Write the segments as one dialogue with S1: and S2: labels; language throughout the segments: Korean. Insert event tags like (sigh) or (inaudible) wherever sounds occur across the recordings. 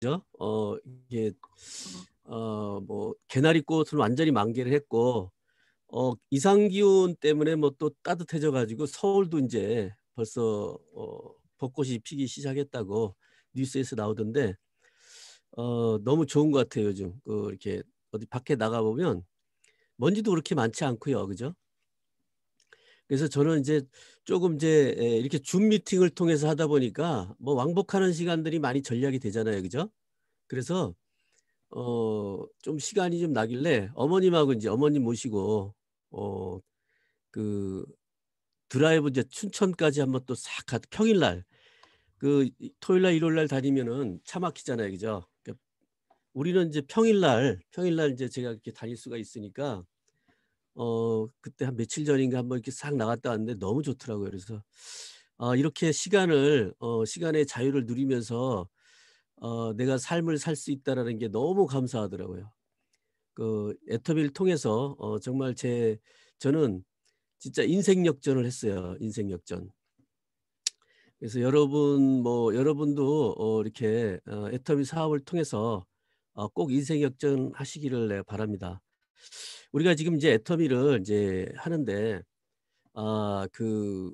S1: 그죠? 어 이게 어 뭐 개나리꽃은 완전히 만개를 했고 어 이상 기온 때문에 뭐 또 따뜻해져 가지고 서울도 이제 벌써 어 벚꽃이 피기 시작했다고 뉴스에서 나오던데 어 너무 좋은 것 같아요 요즘 그 이렇게 어디 밖에 나가 보면 먼지도 그렇게 많지 않고요 그죠? 그래서 저는 이제 조금 이제 이렇게 줌 미팅을 통해서 하다 보니까 뭐 왕복하는 시간들이 많이 전략이 되잖아요. 그죠? 그래서 어좀 시간이 좀 나길래 어머님하고 이제 어머님 모시고 어 그 드라이브 이제 춘천까지 한번 또싹가 평일 날그 토요일 날 일요일 날 다니면은 차 막히잖아요. 그죠? 그까 그러니까 우리는 이제 평일 날 평일 날 이제 제가 이렇게 다닐 수가 있으니까 어 그때 한 며칠 전인가 한번 이렇게 싹 나갔다 왔는데 너무 좋더라고요. 그래서 어, 이렇게 시간을 어, 시간의 자유를 누리면서 어, 내가 삶을 살 수 있다라는 게 너무 감사하더라고요. 그에터비를 통해서 어, 정말 제 저는 진짜 인생 역전을 했어요. 인생 역전. 그래서 여러분 뭐 여러분도 어, 이렇게 어, 에터미 사업을 통해서 어, 꼭 인생 역전 하시기를 바랍니다. 우리가 지금 이제 애터미를 이제 하는데 아 그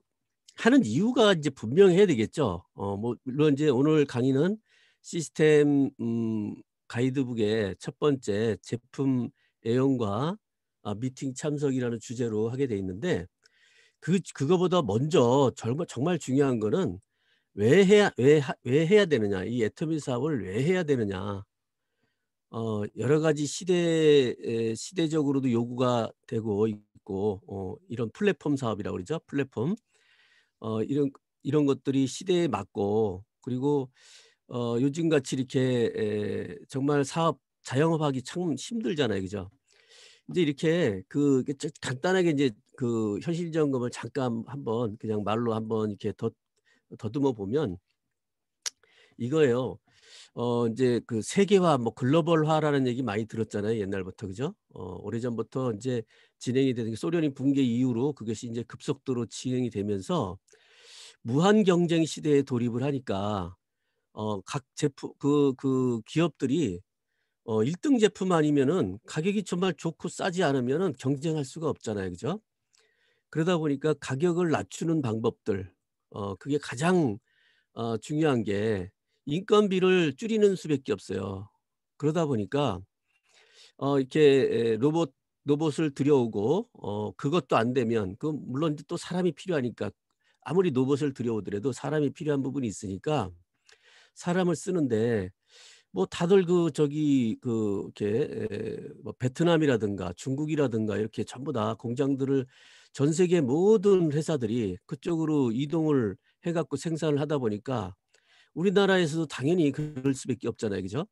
S1: 하는 이유가 이제 분명해야 되겠죠. 어, 뭐 물론 이제 오늘 강의는 시스템 음, 가이드북의 첫 번째 제품 애용과 아, 미팅 참석이라는 주제로 하게 돼 있는데 그 그거보다 먼저 정말 정말 중요한 거는 왜 해야 왜, 하, 왜 해야 되느냐 이 애터미 사업을 왜 해야 되느냐 어, 여러 가지 시대 시대적으로도 요구가 되고 있고 어, 이런 플랫폼 사업이라고 그러죠 플랫폼 어, 이런 이런 것들이 시대에 맞고 그리고 어, 요즘같이 이렇게 에, 정말 사업 자영업하기 참 힘들잖아요, 그죠? 이제 이렇게 그 간단하게 이제 그 현실 점검을 잠깐 한번 그냥 말로 한번 이렇게 더 더듬어 보면 이거예요. 어 이제 그 세계화 뭐 글로벌화라는 얘기 많이 들었잖아요 옛날부터 그죠? 어 오래전부터 이제 진행이 되는 게 소련이 붕괴 이후로 그것이 이제 급속도로 진행이 되면서 무한 경쟁 시대에 돌입을 하니까 어 각 제품 그그 그 기업들이 어 1등 제품 아니면은 가격이 정말 좋고 싸지 않으면은 경쟁할 수가 없잖아요 그죠? 그러다 보니까 가격을 낮추는 방법들 어 그게 가장 어, 중요한 게 인건비를 줄이는 수밖에 없어요. 그러다 보니까 어, 이렇게 로봇 로봇을 들여오고 어, 그것도 안 되면 그 물론 또 사람이 필요하니까 아무리 로봇을 들여오더라도 사람이 필요한 부분이 있으니까 사람을 쓰는데 뭐 다들 그 저기 그 이렇게 뭐 베트남이라든가 중국이라든가 이렇게 전부 다 공장들을 전 세계 모든 회사들이 그쪽으로 이동을 해갖고 생산을 하다 보니까 우리나라에서도 당연히 그럴 수밖에 없잖아요. 그죠?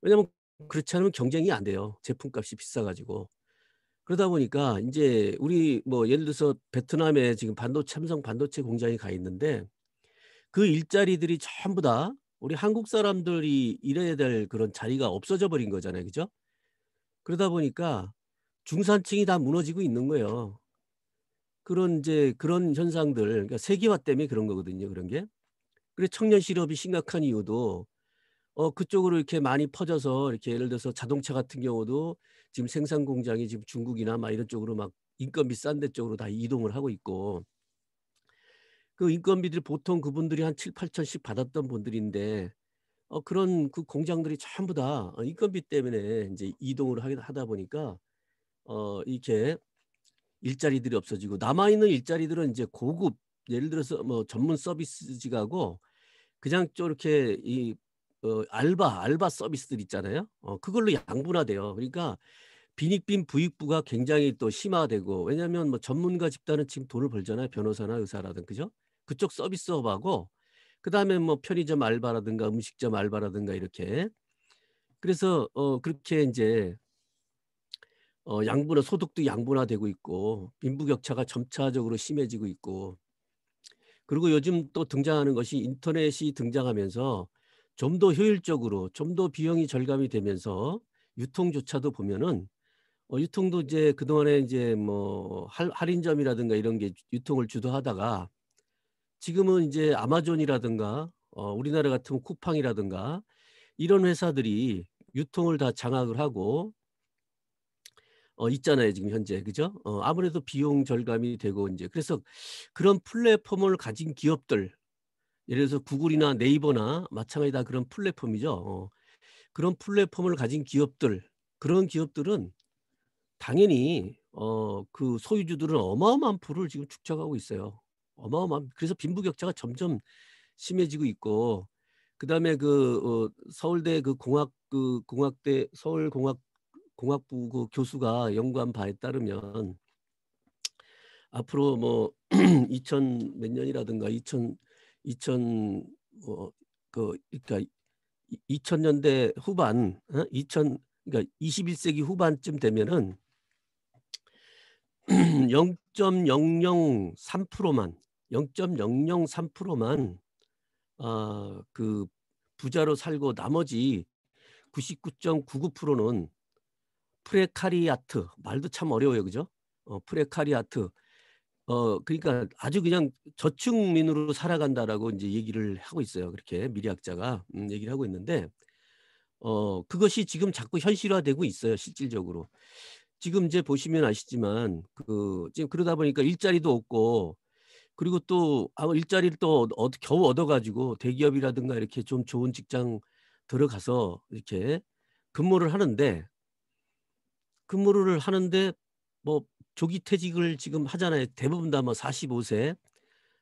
S1: 왜냐하면 그렇지 않으면 경쟁이 안 돼요. 제품값이 비싸가지고. 그러다 보니까 이제 우리 뭐 예를 들어서 베트남에 지금 반도체 삼성 반도체 공장이 가 있는데 그 일자리들이 전부 다 우리 한국 사람들이 일해야 될 그런 자리가 없어져 버린 거잖아요. 그죠? 그러다 보니까 중산층이 다 무너지고 있는 거예요. 그런 이제 그런 현상들, 그러니까 세계화 때문에 그런 거거든요. 그런 게. 그리고 청년 실업이 심각한 이유도 어, 그쪽으로 이렇게 많이 퍼져서 이렇게 예를 들어서 자동차 같은 경우도 지금 생산 공장이 지금 중국이나 막 이런 쪽으로 막 인건비 싼 데 쪽으로 다 이동을 하고 있고 그 인건비들 보통 그분들이 한 7, 8천씩 받았던 분들인데 어, 그런 그 공장들이 전부 다 어, 인건비 때문에 이제 이동을 하긴 하다 보니까 어, 이렇게 일자리들이 없어지고 남아 있는 일자리들은 이제 고급 예를 들어서 뭐 전문 서비스직하고 그냥 저렇게 이 어, 알바 알바 서비스들 있잖아요. 어, 그걸로 양분화돼요. 그러니까 빈익빈 부익부가 굉장히 또 심화되고 왜냐하면 뭐 전문가 집단은 지금 돈을 벌잖아요. 변호사나 의사라든 그죠? 그쪽 서비스업하고 그다음에 뭐 편의점 알바라든가 음식점 알바라든가 이렇게 그래서 어 그렇게 이제 어 양분화 소득도 양분화되고 있고 빈부격차가 점차적으로 심해지고 있고 그리고 요즘 또 등장하는 것이 인터넷이 등장하면서 좀 더 효율적으로 좀 더 비용이 절감이 되면서 유통조차도 보면은 어, 유통도 이제 그동안에 이제 뭐 할, 할인점이라든가 이런 게 유통을 주도하다가 지금은 이제 아마존이라든가 어, 우리나라 같은 쿠팡이라든가 이런 회사들이 유통을 다 장악을 하고 어, 있잖아요 지금 현재 그죠? 어, 아무래도 비용 절감이 되고 이제 그래서 그런 플랫폼을 가진 기업들 예를 들어서 구글이나 네이버나 마찬가지다 그런 플랫폼이죠. 어, 그런 플랫폼을 가진 기업들 그런 기업들은 당연히 어, 그 소유주들은 어마어마한 부를 지금 축적하고 있어요. 어마어마한 그래서 빈부격차가 점점 심해지고 있고 그다음에 그 어, 서울대 그 공학 그 공학대 서울 공학 공학부 그 교수가 연구한 바에 따르면 앞으로 뭐 2000 몇 (clears throat) 년이라든가 2000 2000 뭐그 그니까 2000년대 후반 어? 2000그니까 21세기 후반쯤 되면은 0.003%만 0.003%만 아그 부자로 살고 나머지 99.99%는 프레카리아트 말도 참 어려워요, 그죠? 어, 프레카리아트 어 그러니까 아주 그냥 저층민으로 살아간다라고 이제 얘기를 하고 있어요. 그렇게 미래학자가 음, 얘기를 하고 있는데 어 그것이 지금 자꾸 현실화되고 있어요. 실질적으로 지금 이제 보시면 아시지만 그 지금 그러다 보니까 일자리도 없고 그리고 또 아마 일자리를 또 얻, 겨우 얻어가지고 대기업이라든가 이렇게 좀 좋은 직장 들어가서 이렇게 근무를 하는데 근무를 하는데 뭐 조기 퇴직을 지금 하잖아요. 대부분 다뭐 45세,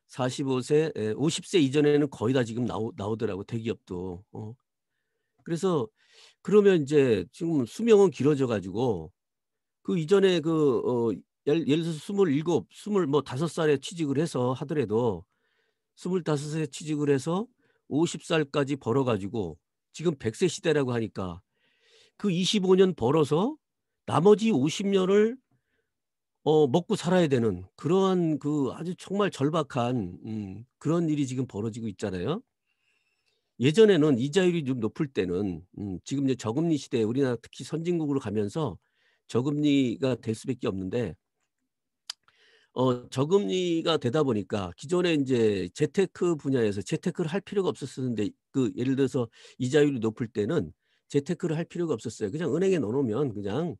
S1: 45세, 50세 이전에는 거의 다 지금 나오, 나오더라고 대기업도. 어. 그래서 그러면 이제 지금 수명은 길어져 가지고 그 이전에 그 어, 예를, 예를 들어서 스물일곱, 스물 뭐 다섯 살에 취직을 해서 하더라도 스물2 5에 취직을 해서 오십 살까지 벌어 가지고 지금 백 세 시대라고 하니까 그 이십오 년 벌어서 나머지 50년을 어, 먹고 살아야 되는 그러한 그 아주 정말 절박한 음, 그런 일이 지금 벌어지고 있잖아요. 예전에는 이자율이 좀 높을 때는 음, 지금 이제 저금리 시대에 우리나라 특히 선진국으로 가면서 저금리가 될 수밖에 없는데 어, 저금리가 되다 보니까 기존에 이제 재테크 분야에서 재테크를 할 필요가 없었었는데 그 예를 들어서 이자율이 높을 때는 재테크를 할 필요가 없었어요. 그냥 은행에 넣어놓으면 그냥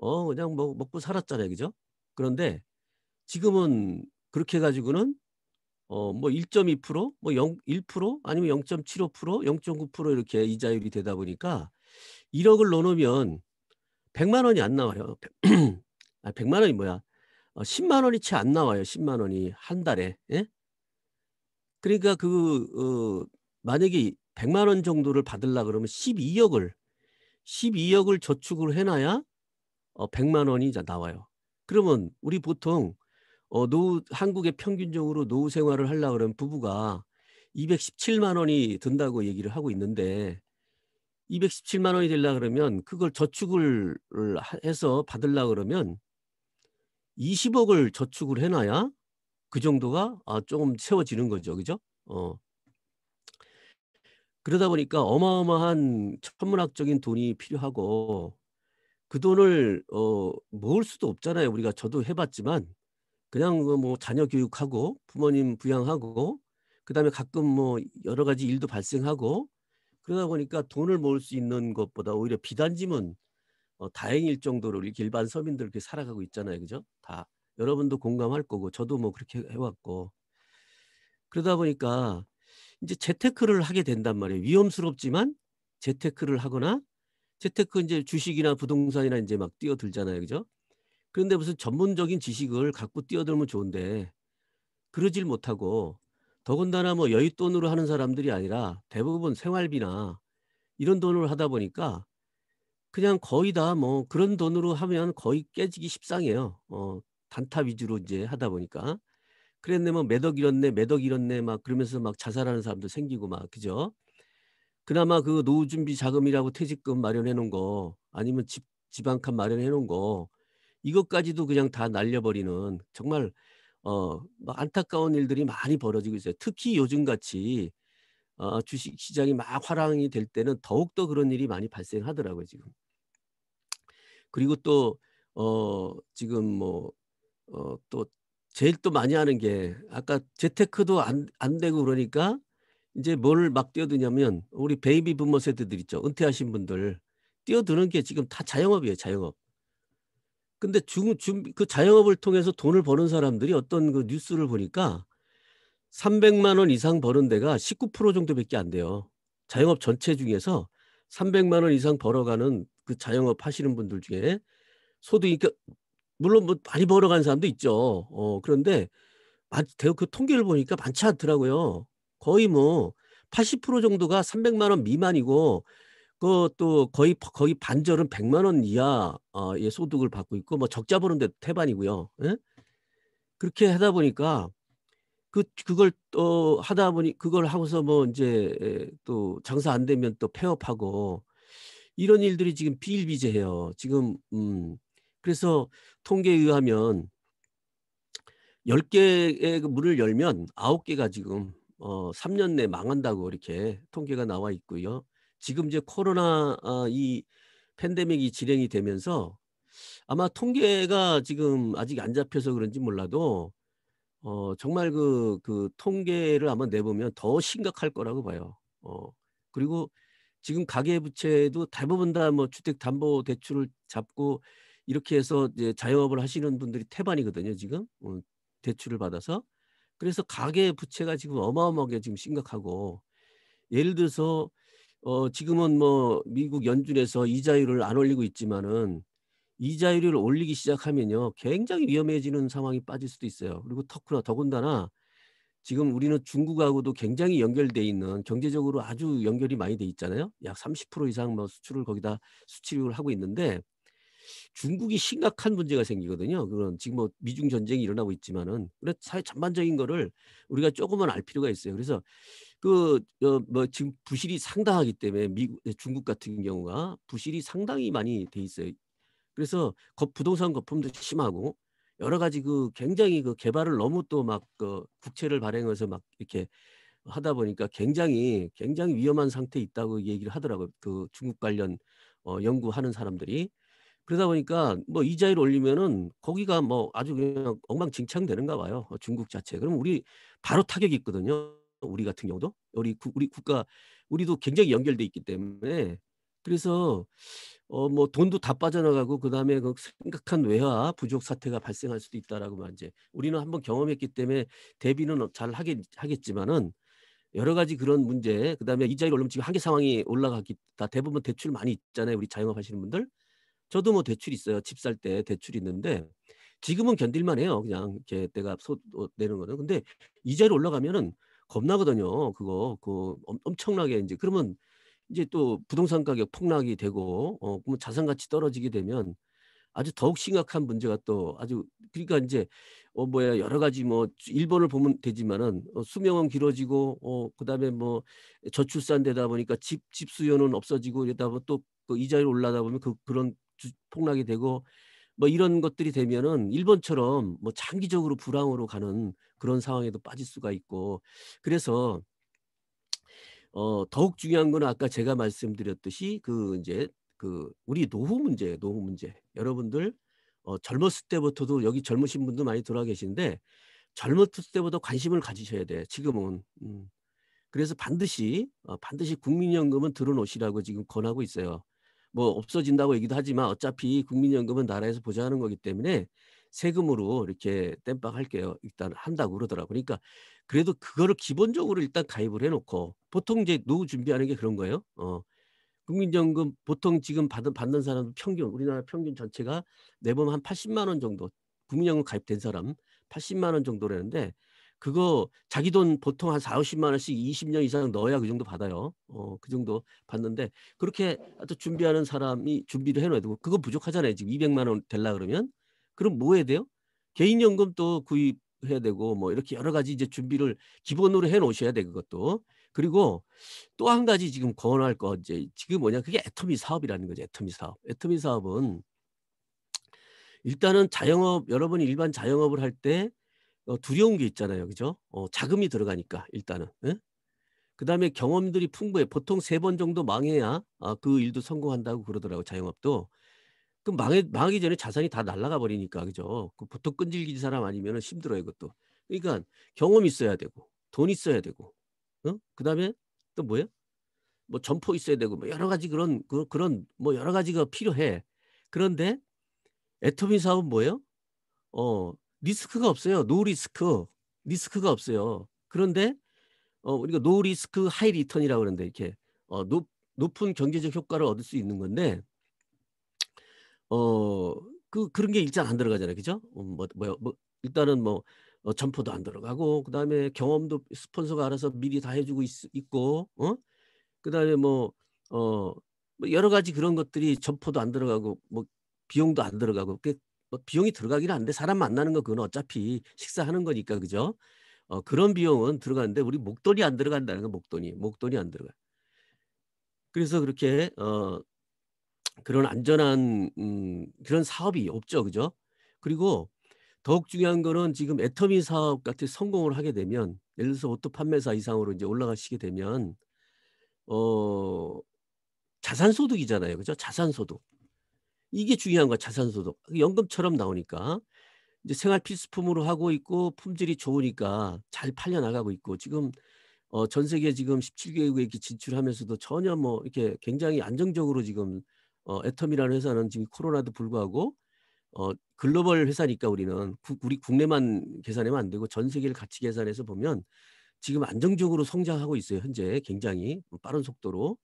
S1: 어 그냥 뭐 먹고 살았잖아요, 그죠? 그런데 지금은 그렇게 해가지고는 어 뭐 1.2%, 뭐 0, 1% 뭐 아니면 0.75%, 0.9% 이렇게 이자율이 되다 보니까 1억을 넣어놓으면 100만 원이 안 나와요. (clears throat) 아, 100만 원이 뭐야? 어, 10만 원이 채 안 나와요. 10만 원이 한 달에. 예? 그러니까 그 어, 만약에 100만 원 정도를 받을라 그러면 12억을 12억을 저축을 해놔야 어, 100만 원이 이제 나와요. 그러면 우리 보통 어, 노후 한국의 평균적으로 노후 생활을 하려 그러면 부부가 217만 원이 든다고 얘기를 하고 있는데 217만 원이 되려 그러면 그걸 저축을 해서 받으려 그러면 20억을 저축을 해놔야 그 정도가 아, 조금 채워지는 거죠, 그죠? 어. 그러다 보니까 어마어마한 천문학적인 돈이 필요하고 그 돈을 어, 모을 수도 없잖아요. 우리가 저도 해봤지만 그냥 그 뭐 자녀 교육하고 부모님 부양하고 그다음에 가끔 뭐 여러 가지 일도 발생하고 그러다 보니까 돈을 모을 수 있는 것보다 오히려 비단짐은 어, 다행일 정도로 이렇게 일반 서민들 이렇게 살아가고 있잖아요, 그죠? 다 여러분도 공감할 거고 저도 뭐 그렇게 해왔고 그러다 보니까 이제 재테크를 하게 된단 말이에요. 위험스럽지만 재테크를 하거나 재테크 이제 주식이나 부동산이나 이제 막 뛰어들잖아요. 그죠? 그런데 무슨 전문적인 지식을 갖고 뛰어들면 좋은데 그러질 못하고 더군다나 뭐 여윳돈으로 하는 사람들이 아니라 대부분 생활비나 이런 돈으로 하다 보니까 그냥 거의 다 뭐 그런 돈으로 하면 거의 깨지기 십상이에요. 어, 단타 위주로 이제 하다 보니까 그랬네 뭐 매덕 이었네 매덕 이었네막 그러면서 막 자살하는 사람도 생기고 막 그죠? 그나마 그 노후 준비 자금이라고 퇴직금 마련해 놓은 거 아니면 집집한칸 마련해 놓은 거 이것까지도 그냥 다 날려버리는 정말 어 뭐 안타까운 일들이 많이 벌어지고 있어요. 특히 요즘 같이 어, 주식 시장이 막 화랑이 될 때는 더욱 더 그런 일이 많이 발생하더라고요 지금. 그리고 또 어 지금 뭐 어 또 제일 또 많이 하는 게 아까 재테크도 안 안 되고 그러니까 이제 뭘 막 뛰어드냐면 우리 베이비 부머 세대들 있죠. 은퇴하신 분들 뛰어드는 게 지금 다 자영업이에요. 자영업. 근데 중, 중, 그 자영업을 통해서 돈을 버는 사람들이 어떤 그 뉴스를 보니까 300만 원 이상 버는 데가 19% 정도밖에 안 돼요. 자영업 전체 중에서 300만 원 이상 벌어가는 그 자영업 하시는 분들 중에 소득이 그러니까 물론 뭐 많이 벌어간 사람도 있죠. 어, 그런데 대그 통계를 보니까 많지 않더라고요. 거의 뭐 80% 정도가 300만 원 미만이고 그 또 거의 거의 반절은 100만 원 이하의 어, 예, 소득을 받고 있고 뭐 적자 보는 데도 태반이고요. 예? 그렇게 하다 보니까 그 그걸 또 하다 보니 그걸 하고서 뭐 이제 예, 또 장사 안 되면 또 폐업하고 이런 일들이 지금 비일비재해요. 지금 음 그래서 통계에 의하면 열개의 그 문을 열면 아홉 개가 지금 어, 3년 내 망한다고 이렇게 통계가 나와 있고요. 지금 이제 코로나 아, 이 팬데믹이 진행이 되면서 아마 통계가 지금 아직 안 잡혀서 그런지 몰라도 어, 정말 그, 그 통계를 아마 내보면 더 심각할 거라고 봐요. 어, 그리고 지금 가계부채도 대부분 다 뭐 주택담보대출을 잡고 이렇게 해서 이제 자영업을 하시는 분들이 태반이거든요. 지금 어, 대출을 받아서 그래서 가계 부채가 지금 어마어마하게 지금 심각하고 예를 들어서 어 지금은 뭐 미국 연준에서 이자율을 안 올리고 있지만은 이자율을 올리기 시작하면요 굉장히 위험해지는 상황이 빠질 수도 있어요. 그리고 터크나 더군다나 지금 우리는 중국하고도 굉장히 연결돼 있는 경제적으로 아주 연결이 많이 돼 있잖아요. 약 30% 이상 뭐 수출을 거기다 수출을 하고 있는데 중국이 심각한 문제가 생기거든요. 그런 지금 뭐 미중 전쟁이 일어나고 있지만은 그래 사회 전반적인 거를 우리가 조금은 알 필요가 있어요. 그래서 그뭐 어 지금 부실이 상당하기 때문에 미국 예, 중국 같은 경우가 부실이 상당히 많이 돼 있어요. 그래서 부동산 거품도 심하고 여러 가지 그 굉장히 그 개발을 너무 또 막그 국채를 발행해서 막 이렇게 하다 보니까 굉장히 굉장히 위험한 상태에 있다고 얘기를 하더라고요. 그 중국 관련 어, 연구하는 사람들이. 그러다 보니까 뭐 이자율 올리면은 거기가 뭐 아주 그냥 엉망진창 되는가 봐요. 어, 중국 자체. 그럼 우리 바로 타격이 있거든요. 우리 같은 경우도 우리 구, 우리 국가 우리도 굉장히 연결돼 있기 때문에 그래서 어 뭐 돈도 다 빠져나가고 그다음에 그 생각한 외화 부족 사태가 발생할 수도 있다라고만 이제 우리는 한번 경험했기 때문에 대비는 잘 하겠, 하겠지만은 여러 가지 그런 문제 그다음에 이자율 올리면 지금 한계 상황이 올라가기 다 대부분 대출 많이 있잖아요 우리 자영업 하시는 분들 저도 뭐 대출 있어요. 집 살 때 대출 있는데 지금은 견딜만 해요. 그냥 이렇게 내가 소 어, 내는 거는. 근데 이자로 올라가면은 겁나거든요. 그거 그 엄청나게 이제 그러면 이제 또 부동산 가격 폭락이 되고 어 그러면 자산 가치 떨어지게 되면 아주 더욱 심각한 문제가 또 아주 그러니까 이제 어 뭐야 여러 가지 뭐 일본을 보면 되지만은 어, 수명은 길어지고 어 그다음에 뭐 저출산 되다 보니까 집 집 수요는 없어지고 이러다 보면 또그 이자율 올라다 보면 그 그런 폭락이 되고 뭐 이런 것들이 되면은 일본처럼 뭐 장기적으로 불황으로 가는 그런 상황에도 빠질 수가 있고 그래서 어 더욱 중요한 건 아까 제가 말씀드렸듯이 그 이제 그 우리 노후 문제 노후 문제 여러분들 어 젊었을 때부터도 여기 젊으신 분들 많이 돌아 계신데 젊었을 때부터 관심을 가지셔야 돼 지금은 음. 그래서 반드시 어, 반드시 국민연금은 들어놓으시라고 지금 권하고 있어요. 뭐 없어진다고 얘기도 하지만 어차피 국민연금은 나라에서 보장하는 거기 때문에 세금으로 이렇게 땜빵할게요. 일단 한다고 그러더라고. 그러니까 그래도 그거를 기본적으로 일단 가입을 해놓고 보통 이제 노후 준비하는 게 그런 거예요. 어. 국민연금 보통 지금 받은 받는 사람 평균 우리나라 평균 전체가 매번 한 80만 원 정도 국민연금 가입된 사람 80만 원 정도라는데 그거 자기 돈 보통 한 4, 50만 원씩 20년 이상 넣어야 그 정도 받아요. 어, 그 정도 받는데 그렇게 또 준비하는 사람이 준비를 해놔야 되고 그거 부족하잖아요. 지금 200만 원 될라 그러면 그럼 뭐 해야 돼요? 개인연금 또 구입해야 되고 뭐 이렇게 여러 가지 이제 준비를 기본으로 해 놓으셔야 돼 그것도. 그리고 또 한 가지 지금 권할 거 이제 지금 뭐냐 그게 애터미 사업이라는 거죠. 애터미 사업. 애터미 사업은 일단은 자영업 여러분이 일반 자영업을 할때 어, 두려운 게 있잖아요. 그죠? 어, 자금이 들어가니까 일단은. 예? 그 다음에 경험들이 풍부해. 보통 세 번 정도 망해야 아, 그 일도 성공한다고 그러더라고 자영업도. 그 망해, 망하기 전에 자산이 다 날아가 버리니까 그죠? 그 보통 끈질긴 사람 아니면 힘들어요 그것도. 그러니까 경험 있어야 되고 돈 있어야 되고 어? 그 다음에 또 뭐야? 뭐 점포 있어야 되고 뭐 여러 가지 그런 그, 그런 뭐 여러 가지가 필요해. 그런데 애터미 사업 뭐예요? 어 리스크가 없어요. 노 리스크. 리스크가 없어요. 그런데 어, 우리가 노 리스크 하이 리턴이라고 그러는데 이렇게 어, 높, 높은 경제적 효과를 얻을 수 있는 건데 어, 그 그런 게 일단 안 들어가잖아요. 그죠? 음, 뭐, 뭐, 뭐 일단은 뭐 어, 점포도 안 들어가고 그다음에 경험도 스폰서가 알아서 미리 다 해주고 있, 있고 어? 그다음에 뭐 어, 뭐 여러 가지 그런 것들이 점포도 안 들어가고 뭐 비용도 안 들어가고 꽤뭐 비용이 들어가긴 한데 사람 만나는 거 그건 어차피 식사하는 거니까 그죠? 어, 그런 비용은 들어가는데 우리 목돈이 안 들어간다는 거 목돈이 목돈이 안 들어가. 그래서 그렇게 어, 그런 안전한 음, 그런 사업이 없죠, 그죠? 그리고 더욱 중요한 거는 지금 애터미 사업 같은 성공을 하게 되면 예를 들어서 오토 판매사 이상으로 이제 올라가시게 되면 어 자산 소득이잖아요. 그죠? 자산 소득. 이게 중요한 거 자산소득 연금처럼 나오니까 이제 생활 필수품으로 하고 있고 품질이 좋으니까 잘 팔려 나가고 있고 지금 어, 전 세계 지금 17개국에 이렇게 진출하면서도 전혀 뭐 이렇게 굉장히 안정적으로 지금 어, 애텀이라는 회사는 지금 코로나도 불구하고 어, 글로벌 회사니까 우리는 구, 우리 국내만 계산하면 안 되고 전 세계를 같이 계산해서 보면 지금 안정적으로 성장하고 있어요 현재 굉장히 빠른 속도로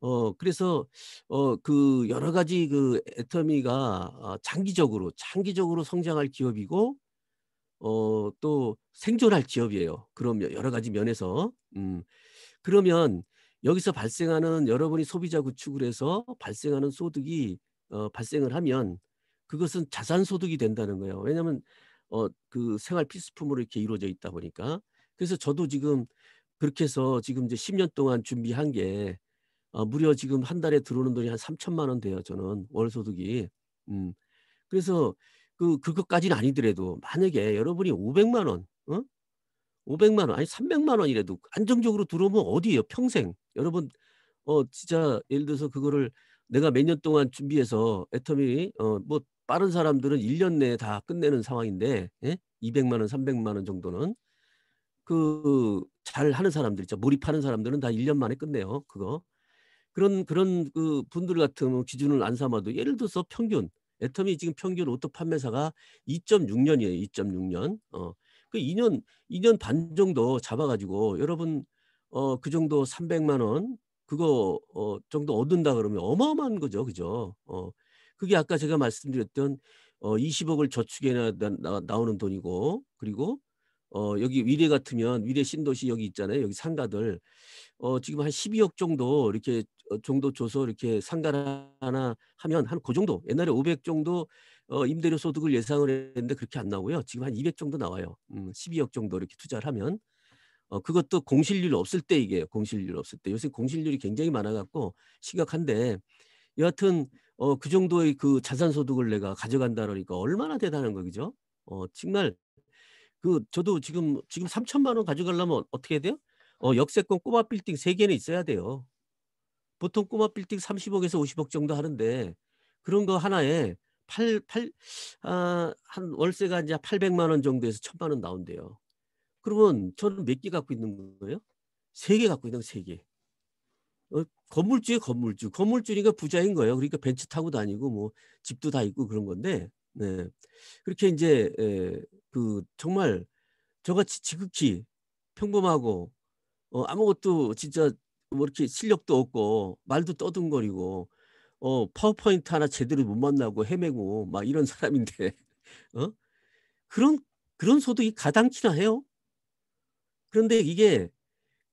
S1: 어 그래서 어 그 여러 가지 그 애터미가 어, 장기적으로 장기적으로 성장할 기업이고 어 또 생존할 기업이에요. 그러면 여러 가지 면에서 음 그러면 여기서 발생하는 여러분이 소비자 구축을 해서 발생하는 소득이 어 발생을 하면 그것은 자산 소득이 된다는 거예요. 왜냐하면 어 그 생활 필수품으로 이렇게 이루어져 있다 보니까 그래서 저도 지금 그렇게 해서 지금 이제 10년 동안 준비한 게 어, 무려 지금 한 달에 들어오는 돈이 한 3천만 원 돼요. 저는 월 소득이. 음. 그래서 그 그것까지는 아니더라도 만약에 여러분이 500만 원, 어? 500만 원 아니 300만 원이라도 안정적으로 들어오면 어디예요? 평생. 여러분 어 진짜 예를 들어서 그거를 내가 몇 년 동안 준비해서 애터미 어뭐 빠른 사람들은 1년 내에 다 끝내는 상황인데 예? 200만 원, 300만 원 정도는 그잘 하는 사람들 있죠. 몰입하는 사람들은 다 1년 만에 끝내요. 그거. 그런 그런 그 분들 같은 기준을 안 삼아도 예를 들어서 평균 애텀이 지금 평균 오토 판매사가 2.6년이에요. 2.6년. 어. 그 2년 2년 반 정도 잡아 가지고 여러분 어 그 정도 300만 원 그거 어 정도 얻는다 그러면 어마어마한 거죠. 그죠? 어. 그게 아까 제가 말씀드렸던 어 20억을 저축해 나, 나, 오는 돈이고 그리고 어 여기 위례 같으면 위례 신도시 여기 있잖아요. 여기 상가들 어 지금 한 12억 정도 이렇게 어, 정도 줘서 이렇게 상가 하나 하면 한 그 정도 옛날에 500 정도 어, 임대료 소득을 예상을 했는데 그렇게 안 나오고요. 지금 한 200 정도 나와요. 음, 12억 정도 이렇게 투자를 하면 어, 그것도 공실률 없을 때 이게 공실률 없을 때 요새 공실률이 굉장히 많아갖고 심각한데 여하튼 어, 그 정도의 그 자산 소득을 내가 가져간다 그러니까 얼마나 대단한 거죠 어, 정말 그 저도 지금 지금 3천만 원 가져가려면 어떻게 해야 돼요? 어, 역세권 꼬마 빌딩 3개는 있어야 돼요. 보통 꼬마 빌딩 30억에서 50억 정도 하는데 그런 거 하나에 8, 8, 아, 한 월세가 이제 800만 원 정도에서 1000만 원 나온대요. 그러면 저는 몇 개 갖고 있는 거예요? 3개 갖고 있는 거3 개. 어, 건물주에 건물주. 건물주니까 부자인 거예요. 그러니까 벤츠 타고 다니고 뭐 집도 다 있고 그런 건데. 네. 그렇게 이제 에, 그 정말 저같이 지극히 평범하고 어, 아무것도 진짜 뭐 이렇게 실력도 없고 말도 떠듬거리고 어 파워포인트 하나 제대로 못 만나고 헤매고 막 이런 (laughs) 사람인데 어 그런 그런 소득이 가당키나 해요. 그런데 이게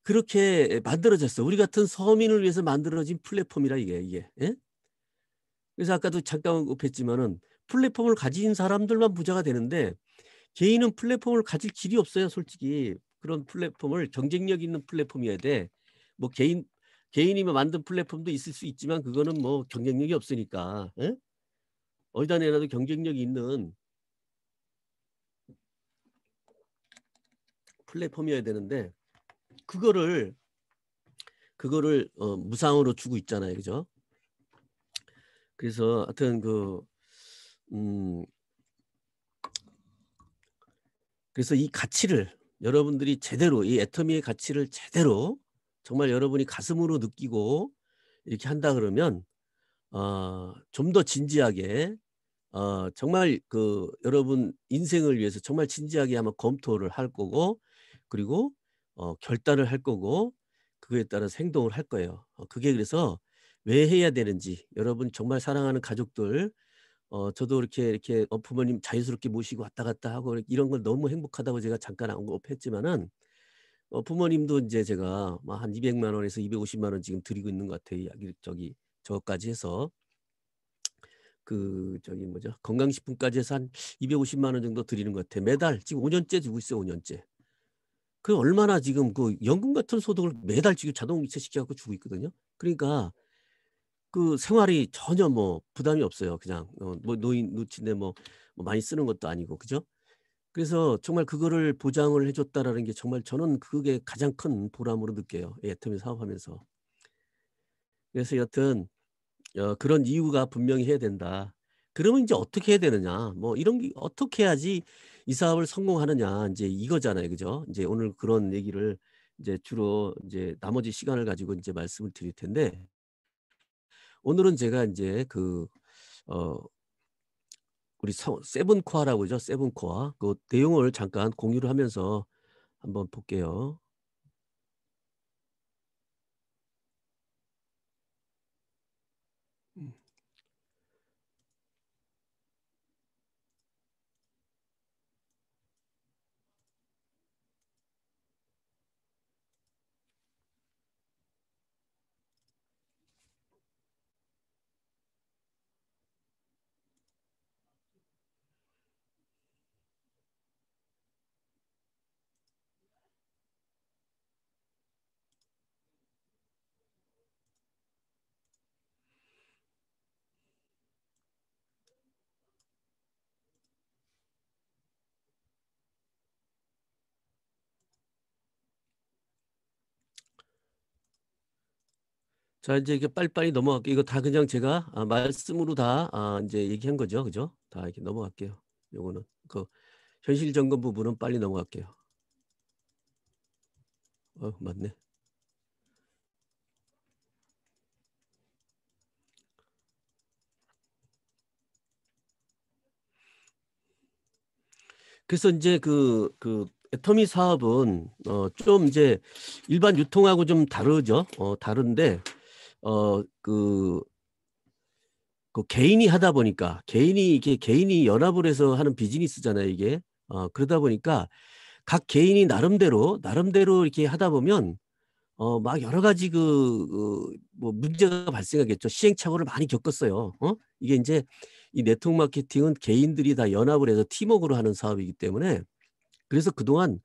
S1: 그렇게 만들어졌어. 우리 같은 서민을 위해서 만들어진 플랫폼이라 이게 이게. 예? 그래서 아까도 잠깐 언급했지만은 플랫폼을 가진 사람들만 부자가 되는데 개인은 플랫폼을 가질 길이 없어요, 솔직히. 그런 플랫폼을 경쟁력 있는 플랫폼이어야 돼. 뭐 개인 개인이 만든 플랫폼도 있을 수 있지만 그거는 뭐 경쟁력이 없으니까 에? 예? 어디다 내놔도 경쟁력이 있는 플랫폼이어야 되는데 그거를 그거를 어, 무상으로 주고 있잖아요, 그죠? 그래서 하여튼 그 음, 그래서 이 가치를 여러분들이 제대로 이 애터미의 가치를 제대로 정말 여러분이 가슴으로 느끼고 이렇게 한다 그러면 어, 좀 더 진지하게 어, 정말 그 여러분 인생을 위해서 정말 진지하게 아마 검토를 할 거고 그리고 어, 결단을 할 거고 그거에 따라서 행동을 할 거예요. 어, 그게 그래서 왜 해야 되는지 여러분 정말 사랑하는 가족들 어, 저도 이렇게 이렇게 어 부모님 자유스럽게 모시고 왔다 갔다 하고 이런 걸 너무 행복하다고 제가 잠깐 언급했지만은 어, 부모님도 이제 제가 뭐 한 200만 원에서 250만 원 지금 드리고 있는 것 같아요. 저기 저까지 해서 그 저기 뭐죠 건강식품까지 해서 한 250만 원 정도 드리는 것 같아요. 매달 지금 5년째 주고 있어요. 5년째. 그 얼마나 지금 그 연금 같은 소득을 매달 지금 자동 이체시켜갖고 주고 있거든요. 그러니까 그 생활이 전혀 뭐 부담이 없어요. 그냥 어, 뭐 노인 노친데 뭐, 뭐 많이 쓰는 것도 아니고 그죠? 그래서 정말 그거를 보장을 해줬다라는 게 정말 저는 그게 가장 큰 보람으로 느껴요. 애터미 예, 사업하면서. 그래서 여튼 어, 그런 이유가 분명히 해야 된다. 그러면 이제 어떻게 해야 되느냐? 뭐 이런 게 어떻게 해야지 이 사업을 성공하느냐? 이제 이거잖아요, 그죠? 이제 오늘 그런 얘기를 이제 주로 이제 나머지 시간을 가지고 이제 말씀을 드릴 텐데 오늘은 제가 이제 그 어, 우리 세븐코아라고하죠세븐코아그 내용을 잠깐 공유를 하면서 한번 볼게요. 자, 이제 이게 빨리빨리 넘어갈게요. 이거 다 그냥 제가 아, 말씀으로 다 아, 이제 얘기한 거죠. 그죠? 다 이렇게 넘어갈게요. 요거는 그 현실 점검 부분은 빨리 넘어갈게요. 어, 맞네. 그래서 이제 그, 그, 애터미 사업은 어, 좀 이제 일반 유통하고 좀 다르죠. 어, 다른데 어그 그 개인이 하다 보니까 개인이 이게 개인이 연합을 해서 하는 비즈니스잖아요 이게 어 그러다 보니까 각 개인이 나름대로 나름대로 이렇게 하다 보면 어 막 여러 가지 그뭐 그, 그 뭐 문제가 발생하겠죠 시행착오를 많이 겪었어요 어 이게 이제 이 네트워크 마케팅은 개인들이 다 연합을 해서 팀웍으로 하는 사업이기 때문에 그래서 그동안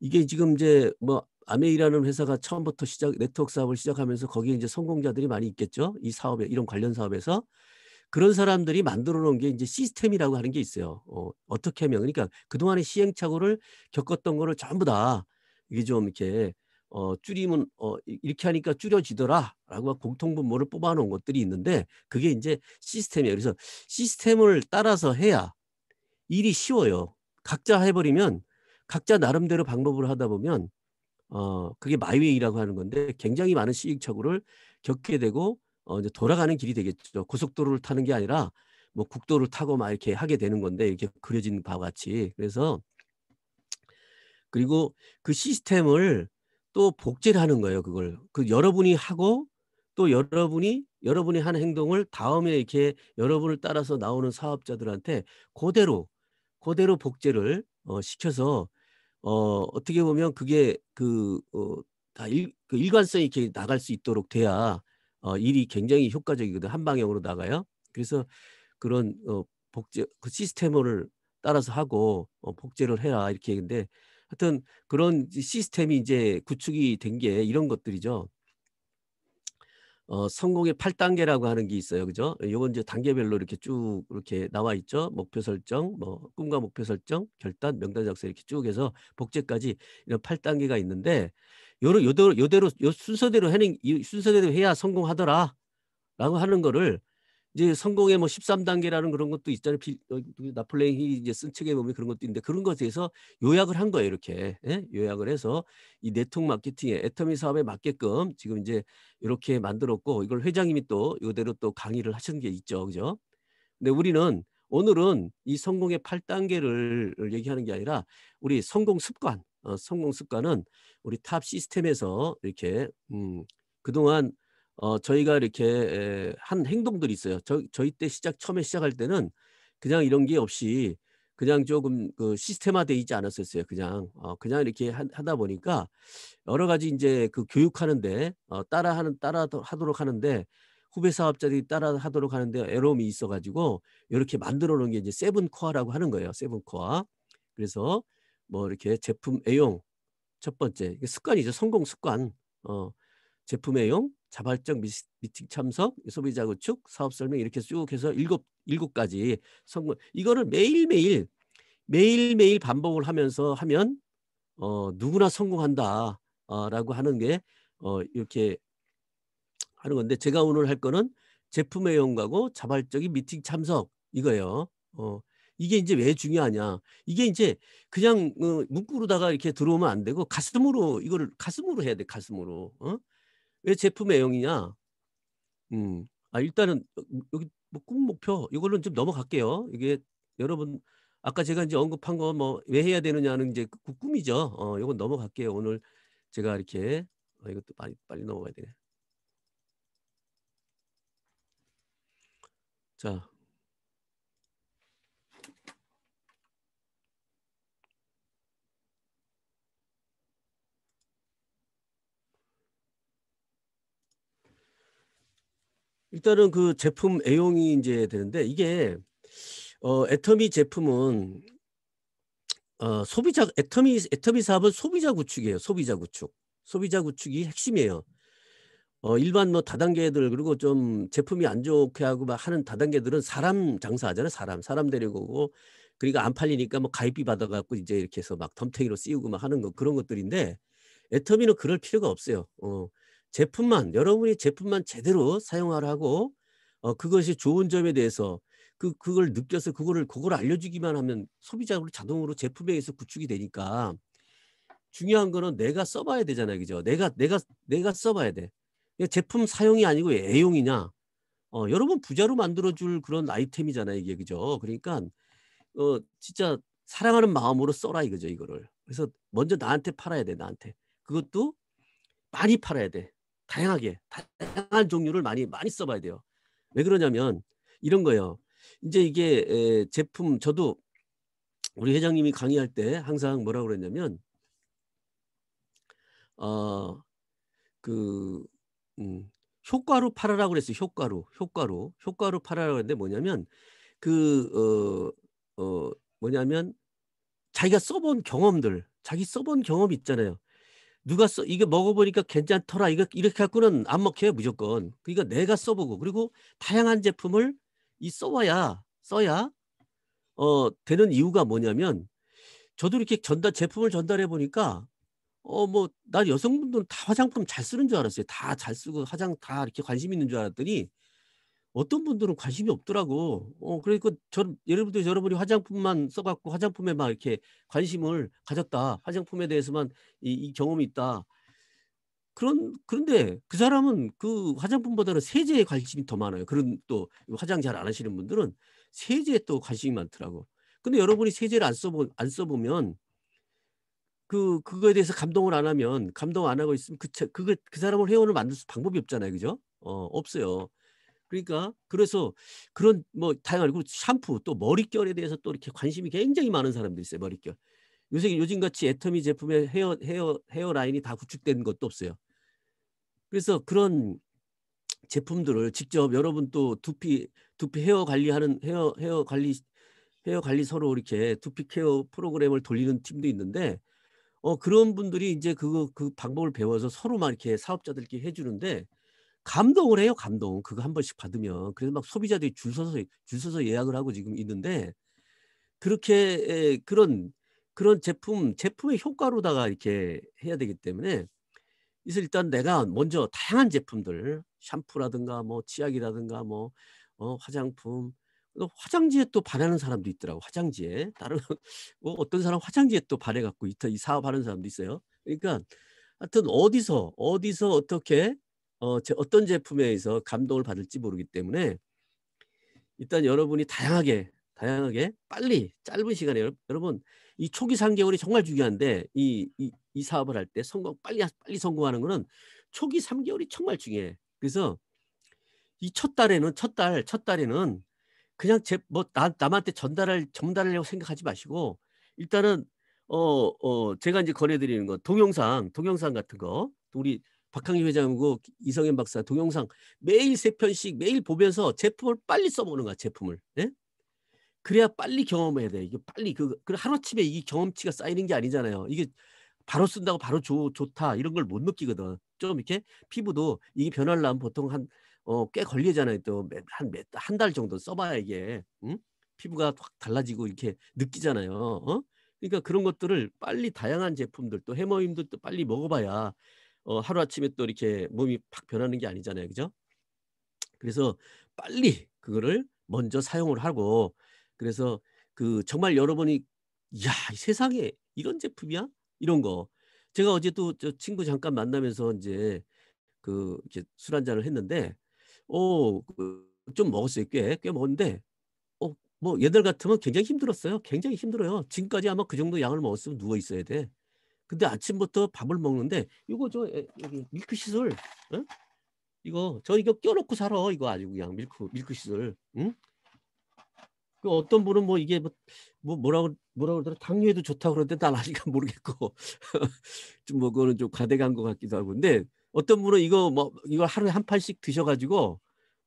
S1: 이게 지금 이제 뭐 아메이라는 회사가 처음부터 시작 네트워크 사업을 시작하면서 거기에 이제 성공자들이 많이 있겠죠. 이 사업에 이런 관련 사업에서 그런 사람들이 만들어 놓은 게 이제 시스템이라고 하는 게 있어요. 어, 어떻게 하면 그러니까 그동안의 시행착오를 겪었던 거를 전부 다 이게 좀 이렇게 어, 줄이면 어, 이렇게 하니까 줄여지더라라고 공통 분모를 뽑아 놓은 것들이 있는데 그게 이제 시스템이에요. 그래서 시스템을 따라서 해야 일이 쉬워요. 각자 해버리면 각자 나름대로 방법을 하다 보면 어, 그게 마이웨이라고 하는 건데 굉장히 많은 시행착오를 겪게 되고 어, 이제 돌아가는 길이 되겠죠. 고속도로를 타는 게 아니라 뭐 국도를 타고 막 이렇게 하게 되는 건데 이렇게 그려진 바와 같이 그래서 그리고 그 시스템을 또 복제를 하는 거예요. 그걸 그 여러분이 하고 또 여러분이 여러분이 한 행동을 다음에 이렇게 여러분을 따라서 나오는 사업자들한테 그대로 그대로 복제를 어, 시켜서 어, 어떻게 보면 그게 그, 어, 다 일, 그 일관성이 이렇게 나갈 수 있도록 돼야 어, 일이 굉장히 효과적이거든. 한 방향으로 나가요. 그래서 그런 어, 복제, 그 시스템을 따라서 하고 어, 복제를 해라. 이렇게 근데 하여튼 그런 시스템이 이제 구축이 된 게 이런 것들이죠. 어, 성공의 8단계라고 하는 게 있어요. 그죠? 요건 이제 단계별로 이렇게 쭉 이렇게 나와 있죠. 목표 설정, 뭐 꿈과 목표 설정, 결단, 명단 작성 이렇게 쭉 해서 복제까지 이런 8단계가 있는데 요로 요대로 요대로 요 순서대로 해는 순서대로 해야 성공하더라라고 하는 거를 이제 성공의 뭐 13단계라는 그런 것도 있잖아요. 어, 나폴레옹이 이제 쓴 책에 보면 그런 것도 있는데 그런 것에 대해서 요약을 한 거예요. 이렇게 예? 요약을 해서 이 네트워크 마케팅에 애터미 사업에 맞게끔 지금 이제 이렇게 만들었고 이걸 회장님이 또 이대로 또 강의를 하신 게 있죠. 그죠? 근데 우리는 오늘은 이 성공의 8단계를 얘기하는 게 아니라 우리 성공 습관, 어, 성공 습관은 우리 탑 시스템에서 이렇게 음, 그동안 어, 저희가 이렇게 에, 한 행동들이 있어요. 저, 저희 때 시작 처음에 시작할 때는 그냥 이런 게 없이 그냥 조금 그 시스템화돼 있지 않았었어요. 그냥 어, 그냥 이렇게 하, 하다 보니까 여러 가지 이제 그 교육하는데 어, 따라하는 따라 하도록 하는데 후배 사업자들이 따라 하도록 하는데 에로움이 있어가지고 이렇게 만들어 놓은 게 이제 세븐 코어라고 하는 거예요. 세븐 코어. 그래서 뭐 이렇게 제품 애용 첫 번째 습관이죠. 성공 습관. 어, 제품 애용 자발적 미팅 참석, 소비자 구축, 사업 설명 이렇게 쭉 해서 일곱 일곱 가지 성공. 이거를 매일 매일 매일 매일 반복을 하면서 하면 어, 누구나 성공한다라고 아, 하는 게 어, 이렇게 하는 건데 제가 오늘 할 거는 제품의 영구하고 자발적인 미팅 참석 이거예요. 어, 이게 이제 왜 중요하냐? 이게 이제 그냥 어, 문구로다가 이렇게 들어오면 안 되고 가슴으로 이거를 가슴으로 해야 돼 가슴으로. 어? 왜 제품 애용이냐? 음, 아 일단은 여기 뭐 꿈 목표 이걸로좀 넘어갈게요. 이게 여러분 아까 제가 이제 언급한 거 뭐 왜 해야 되느냐는 이제 그, 그 꿈이죠. 어, 이건 넘어갈게요. 오늘 제가 이렇게 어, 이것도 빨리 빨리 넘어가야 되네. 자, 일단은 그 제품 애용이 이제 되는데 이게 어 애터미 제품은 어 소비자 애터미 애터미 사업은 소비자 구축이에요. 소비자 구축. 소비자 구축이 핵심이에요. 어 일반 뭐 다단계들 그리고 좀 제품이 안 좋게 하고 막 하는 다단계들은 사람 장사하잖아요. 사람 사람 데리고 오고 그러니까 안 팔리니까 뭐 가입비 받아갖고 이제 이렇게 해서 막 덤탱이로 씌우고막 하는 거 그런 것들인데 애터미는 그럴 필요가 없어요. 어, 제품만 여러분이 제품만 제대로 사용하라고 어, 그것이 좋은 점에 대해서 그 그걸 느껴서 그거를 그걸 알려주기만 하면 소비자로 자동으로 제품에 의해서 구축이 되니까 중요한 거는 내가 써봐야 되잖아요, 그죠? 내가 내가 내가 써봐야 돼. 제품 사용이 아니고 애용이냐? 어, 여러분 부자로 만들어줄 그런 아이템이잖아요, 이게 그죠? 그러니까 어 진짜 사랑하는 마음으로 써라 이거죠, 이거를. 그래서 먼저 나한테 팔아야 돼, 나한테. 그것도 많이 팔아야 돼. 다양하게 다양한 종류를 많이 많이 써봐야 돼요. 왜 그러냐면 이런 거예요. 이제 이게 에, 제품 저도 우리 회장님이 강의할 때 항상 뭐라고 그랬냐면 어그 음, 효과로 팔아라 그랬어요. 효과로 효과로 효과로 팔아라그랬는데 뭐냐면 그 어, 어, 뭐냐면 자기가 써본 경험들 자기 써본 경험 있잖아요. 누가 써 이게 먹어보니까 괜찮더라 이거 이렇게 갖고는 안 먹혀요 무조건 그러니까 내가 써보고 그리고 다양한 제품을 이 써와야 써야 어 되는 이유가 뭐냐면 저도 이렇게 전달 제품을 전달해 보니까 어뭐나 여성분들은 다 화장품 잘 쓰는 줄 알았어요 다 잘 쓰고 화장 다 이렇게 관심 있는 줄 알았더니 어떤 분들은 관심이 없더라고. 어, 그러니까 저, 여러분들 여러분이 화장품만 써갖고 화장품에 막 이렇게 관심을 가졌다. 화장품에 대해서만 이, 이 경험이 있다. 그런 그런데 그 사람은 그 화장품보다는 세제에 관심이 더 많아요. 그런 또 화장 잘 안 하시는 분들은 세제에 또 관심이 많더라고. 근데 여러분이 세제를 안 써보 안 써보면 그 그거에 대해서 감동을 안 하면 감동 안 하고 있으면 그 그그 그 사람을 회원을 만들 수 방법이 없잖아요, 그죠? 어 없어요. 그러니까 그래서 그런 뭐 다양한 그리고 샴푸 또 머릿결에 대해서 또 이렇게 관심이 굉장히 많은 사람들이 있어요. 머릿결. 요새 요즘같이 애터미 제품의 헤어 헤어 헤어 라인이 다 구축된 것도 없어요. 그래서 그런 제품들을 직접 여러분 또 두피 두피 헤어 관리하는 헤어 헤어 관리 헤어 관리서로 이렇게 두피 케어 프로그램을 돌리는 팀도 있는데 어 그런 분들이 이제 그거 그 방법을 배워서 서로 막 이렇게 사업자들끼리 해주는데 감동을 해요, 감동. 그거 한 번씩 받으면. 그래서 막 소비자들이 줄 서서, 줄 서서 예약을 하고 지금 있는데, 그렇게, 에, 예, 그런, 그런 제품, 제품의 효과로다가 이렇게 해야 되기 때문에, 그래서 일단 내가 먼저 다양한 제품들, 샴푸라든가 뭐 치약이라든가 뭐, 어, 화장품, 화장지에 또바하는 사람도 있더라고 화장지에 다른 (laughs) 뭐 어떤 사람 화장지에 또바래 갖고 이 사업하는 사람도 있어요 그러니까 하여튼 어디서 어디서 어떻게 어, 제 어떤 제품에 의해서 감동을 받을지 모르기 때문에 일단 여러분이 다양하게 다양하게 빨리 짧은 시간에 여러분 이 초기 3개월이 정말 중요한데 이, 이, 이 사업을 할 때 성공 빨리 빨리 성공하는 거는 초기 3개월이 정말 중요해. 그래서 이 첫 달에는 첫 달, 첫 달에는 그냥 제뭐 남한테 전달할 전달하려고 생각하지 마시고 일단은 어, 어, 제가 이제 권해드리는 거 동영상, 동영상 같은 거 우리 박항기 회장이고 그 이성현 박사 동영상 매일 세 편씩 매일 보면서 제품을 빨리 써보는 거야 제품을. 예? 그래야 빨리 경험해야 돼. 이게 빨리 그, 그 하루아침에 이 경험치가 쌓이는 게 아니잖아요. 이게 바로 쓴다고 바로 조, 좋다 이런 걸 못 느끼거든. 좀 이렇게 피부도 이게 변하려면 보통 한 어, 꽤 걸리잖아요. 또한한 달 정도 써봐야 이게 응? 피부가 확 달라지고 이렇게 느끼잖아요. 어? 그러니까 그런 것들을 빨리 다양한 제품들 또 해머임도 또 빨리 먹어봐야 어, 하루아침에 또 이렇게 몸이 팍 변하는 게 아니잖아요. 그죠? 그래서 빨리 그거를 먼저 사용을 하고 그래서 그 정말 여러분이 야, 세상에 이런 제품이야? 이런 거. 제가 어제 도저 친구 잠깐 만나면서 이제 그 이렇게 술 한잔을 했는데 어, 그 좀 먹었어요. 꽤, 꽤 먹었는데 어, 뭐 옛날 같으면 굉장히 힘들었어요. 굉장히 힘들어요. 지금까지 아마 그 정도 양을 먹었으면 누워 있어야 돼. 근데 아침부터 밥을 먹는데 이거 저 여기 밀크 시슬 응? 이거 저 이거 껴놓고 살아 이거 아주 그냥 밀크 밀크 시슬 응? 그 어떤 분은 뭐 이게 뭐, 뭐 뭐라고 뭐라 그러더라 당뇨에도 좋다 그러는데 난 아직 은 모르겠고 (laughs) 좀뭐 그거는 좀 과대간 것 같기도 하고 근데 어떤 분은 이거 뭐 이걸 하루에 한 판씩 드셔가지고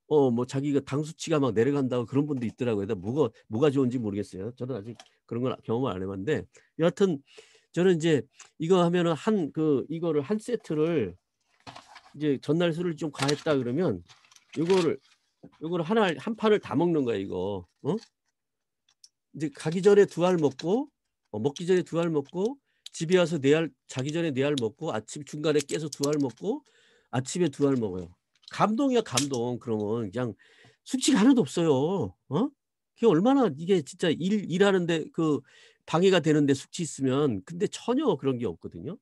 S1: 어 뭐 자기가 당 수치가 막 내려간다고 그런 분도 있더라고요. 뭐가 뭐가 좋은지 모르겠어요. 저는 아직 그런 걸 경험을 안 해봤는데 여하튼 저는 이제 이거 하면은 한 그 이거를 한 세트를 이제 전날 술을 좀 과했다 그러면 이거를 이거를 하나 한 판을 다 먹는 거야 이거. 어? 이제 가기 전에 두 알 먹고 어, 먹기 전에 두 알 먹고 집에 와서 네 알 자기 전에 네 알 먹고 아침 중간에 깨서 두 알 먹고 아침에 두 알 먹어요. 감동이야 감동. 그러면 그냥 수칙 하나도 없어요. 어? 그게 얼마나 이게 진짜 일 일하는데 그 방해가 되는데 숙취 있으면 근데 전혀 그런 게 없거든요.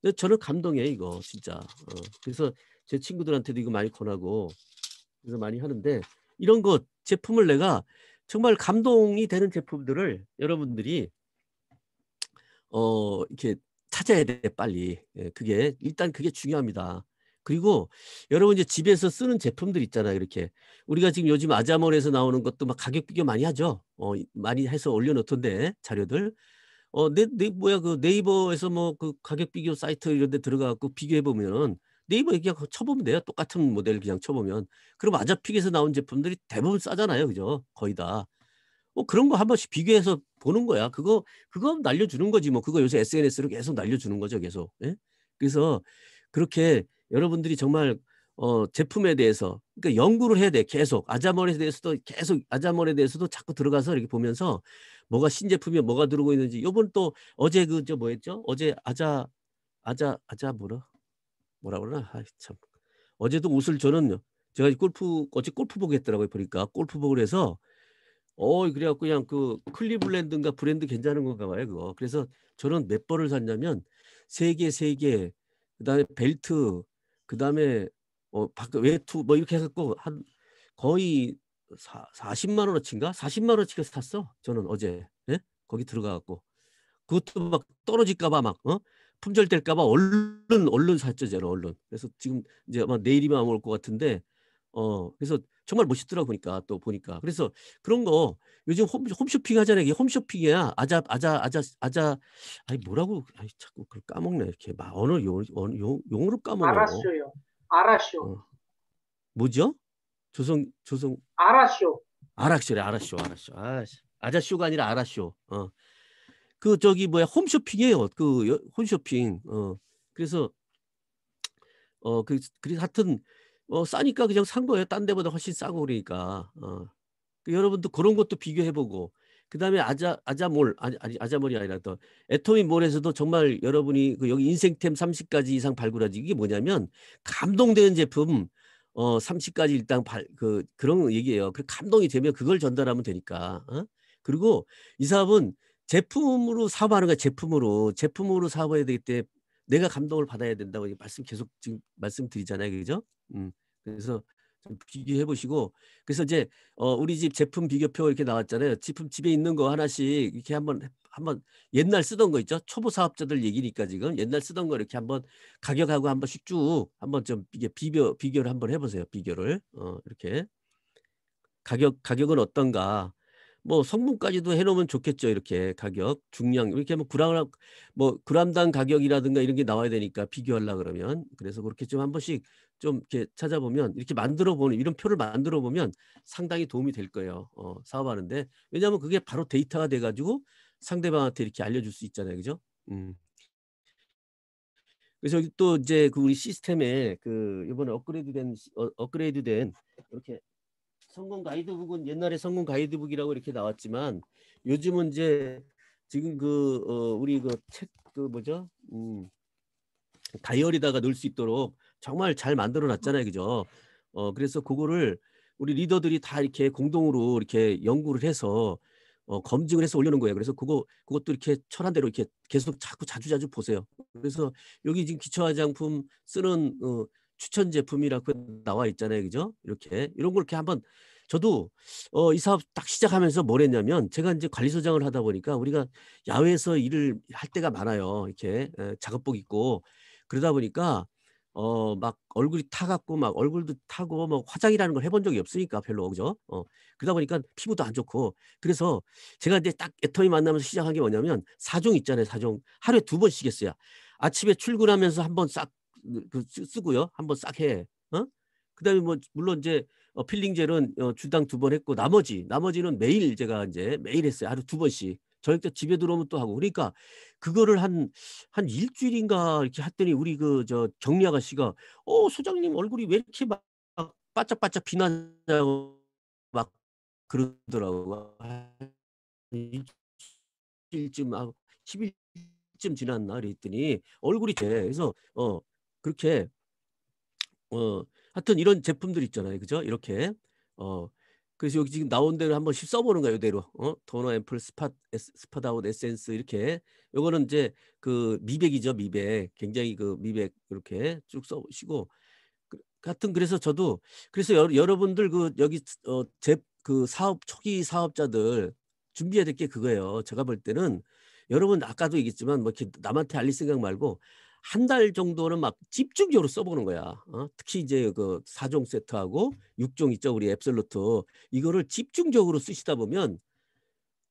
S1: 근데 저는 감동해 이거 진짜. 어, 그래서 제 친구들한테도 이거 많이 권하고 그래서 많이 하는데 이런 것 제품을 내가 정말 감동이 되는 제품들을 여러분들이 어 이렇게 찾아야 돼 빨리 예, 그게 일단 그게 중요합니다. 그리고 여러분 이제 집에서 쓰는 제품들 있잖아요. 이렇게 우리가 지금 요즘 아자몬에서 나오는 것도 막 가격 비교 많이 하죠. 어 많이 해서 올려놓던데 자료들. 어내 내, 뭐야 그 네이버에서 뭐 그 가격 비교 사이트 이런데 들어가고 비교해 보면은 네이버 그냥 쳐보면 돼요. 똑같은 모델 그냥 쳐보면 그럼 아자픽에서 나온 제품들이 대부분 싸잖아요, 그죠? 거의 다. 뭐 그런 거 한 번씩 비교해서 보는 거야. 그거 그거 날려주는 거지 뭐 그거 요새 SNS로 계속 날려주는 거죠, 계속. 예? 그래서 그렇게 여러분들이 정말 어, 제품에 대해서 그러니까 연구를 해야 돼 계속 아자머리에 대해서도 계속 아자머리에 대해서도 자꾸 들어가서 이렇게 보면서 뭐가 신제품이 뭐가 들어오고 있는지 요번 또 어제 그 저 뭐였죠 어제 아자 아자 아자 뭐라 뭐라 그러나 아참 어제도 옷을 저는 요 제가 골프 어제 골프복 했더라고요 보니까 골프복을 해서 어 그래갖고 그냥 그 클리블랜드인가 브랜드 괜찮은 건가 봐요 그거 그래서 저는 몇 벌을 샀냐면 세 개 세 개 그다음에 벨트 그 다음에 어 밖에 외투 뭐 이렇게 해갖고 한 거의 사, 40만 원어치인가 40만 원어치가 샀어 저는 어제 예? 거기 들어가갖고 그것도 막 떨어질까봐 막 어? 품절될까봐 얼른 얼른 샀죠 제가 얼른 그래서 지금 이제 아마 내일이면 안올것 같은데 어 그래서 정말 멋있더라 보니까 또 보니까 그래서 그런 거 요즘 홈, 홈쇼핑 하잖아요 이게 홈쇼핑이야 아자 아자 아자 아자 아니 뭐라고 그, 아니 자꾸 그걸 까먹네 이렇게 막 언어 용, 용, 용어로 까먹어 알았어요 알았어 뭐죠 조성 조성 알았쇼 알았쇼래 알았쇼 알았쇼 아씨 아자쇼가 아니라 알았쇼 어그 저기 뭐야 홈쇼핑이에요 그 홈쇼핑 어 그래서 어 그 그래서 하여튼 뭐 싸니까 그냥 산 거예요. 딴 데보다 훨씬 싸고 그러니까. 어. 그 여러분도 그런 것도 비교해보고 그다음에 아자 아자몰 아니 아자몰이 아니라 또 애토미 몰에서도 정말 여러분이 그 여기 인생템 30가지 이상 발굴하지 이게 뭐냐면 감동되는 제품 어 30가지 일단 발그 그런 얘기예요. 그 감동이 되면 그걸 전달하면 되니까. 어? 그리고 이 사업은 제품으로 사업하는 거야. 제품으로 제품으로 사업해야 되기 때문에 내가 감동을 받아야 된다고 말씀 계속 지금 말씀드리잖아요. 그죠? 음, 그래서 좀 비교해 보시고 그래서 이제 어, 우리 집 제품 비교표 이렇게 나왔잖아요. 제품 집에 있는 거 하나씩 이렇게 한번 한번 옛날 쓰던 거 있죠. 초보 사업자들 얘기니까 지금 옛날 쓰던 거 이렇게 한번 가격하고 한번씩 쭉 한번 좀 이게 비교 비교를 한번 해보세요. 비교를 어, 이렇게 가격 가격은 어떤가 뭐 성분까지도 해놓으면 좋겠죠 이렇게 가격 중량 이렇게 뭐그랑뭐 뭐 그람당 가격이라든가 이런 게 나와야 되니까 비교하려 그러면 그래서 그렇게 좀 한 번씩 좀 이렇게 찾아보면 이렇게 만들어 보는 이런 표를 만들어 보면 상당히 도움이 될 거예요 어, 사업하는데 왜냐하면 그게 바로 데이터가 돼가지고 상대방한테 이렇게 알려줄 수 있잖아요 그죠? 음. 그래서 또 이제 그 우리 시스템에 그 이번에 업그레이드된 어, 업그레이드된 이렇게 성공 가이드북은 옛날에 성공 가이드북이라고 이렇게 나왔지만 요즘은 이제 지금 그 어, 우리 그 책그 그 뭐죠 음, 다이어리다가 넣을 수 있도록 정말 잘 만들어 놨잖아요, 그죠? 어 그래서 그거를 우리 리더들이 다 이렇게 공동으로 이렇게 연구를 해서 어, 검증을 해서 올려놓은 거예요. 그래서 그거 그것도 이렇게 철한 대로 이렇게 계속 자꾸 자주 자주 보세요. 그래서 여기 지금 기초 화장품 쓰는 어, 추천 제품이라고 그 나와 있잖아요. 그죠? 이렇게 이런 걸 이렇게 한번 저도 어, 이 사업 딱 시작하면서 뭘 했냐면 제가 이제 관리소장을 하다 보니까 우리가 야외에서 일을 할 때가 많아요. 이렇게 에, 작업복 입고 그러다 보니까 어 막 얼굴이 타갖고 막 얼굴도 타고 막 뭐 화장이라는 걸 해본 적이 없으니까 별로 그죠? 어 그러다 보니까 피부도 안 좋고 그래서 제가 이제 딱 애터미 만나면서 시작한 게 뭐냐면 사종 있잖아요 사종 하루에 두 번씩 했어요 아침에 출근하면서 한번싹 그, 그 쓰고요. 한번 싹 해. 어? 그다음에 뭐 물론 이제 어, 필링 젤은 어, 주당 두 번 했고 나머지 나머지는 매일 제가 이제 매일 했어요. 하루 두 번씩. 저녁 때 집에 들어오면 또 하고 그러니까 그거를 한한 한 일주일인가 이렇게 했더니 우리 그저정리 아가씨가 어 소장님 얼굴이 왜 이렇게 막 바짝바짝 비난하고 막 그러더라고. 요 일주일쯤 하고 10일쯤 지났나 그랬더니 얼굴이 돼. 그래서 어 그렇게 어 하여튼 이런 제품들 있잖아요. 그죠? 이렇게 어 그래서 여기 지금 나온 대로 한번 써보는 거예요. 이대로 어? 토너 앰플 스팟 스팟아웃 에센스 이렇게 요거는 이제 그 미백이죠. 미백 굉장히 그 미백 이렇게 쭉 써보시고 같은 그, 그래서 저도 그래서 여, 여 러분들그 여기 어 제 그 사업 초기 사업자들 준비해야 될 게 그거예요. 제가 볼 때는 여러분 아까도 얘기했지만 뭐 이렇게 남한테 알릴 생각 말고 한달 정도는 막 집중적으로 써보는 거야. 어? 특히 이제 그 4종 세트하고 6종 있죠. 우리 앱솔루트. 이거를 집중적으로 쓰시다 보면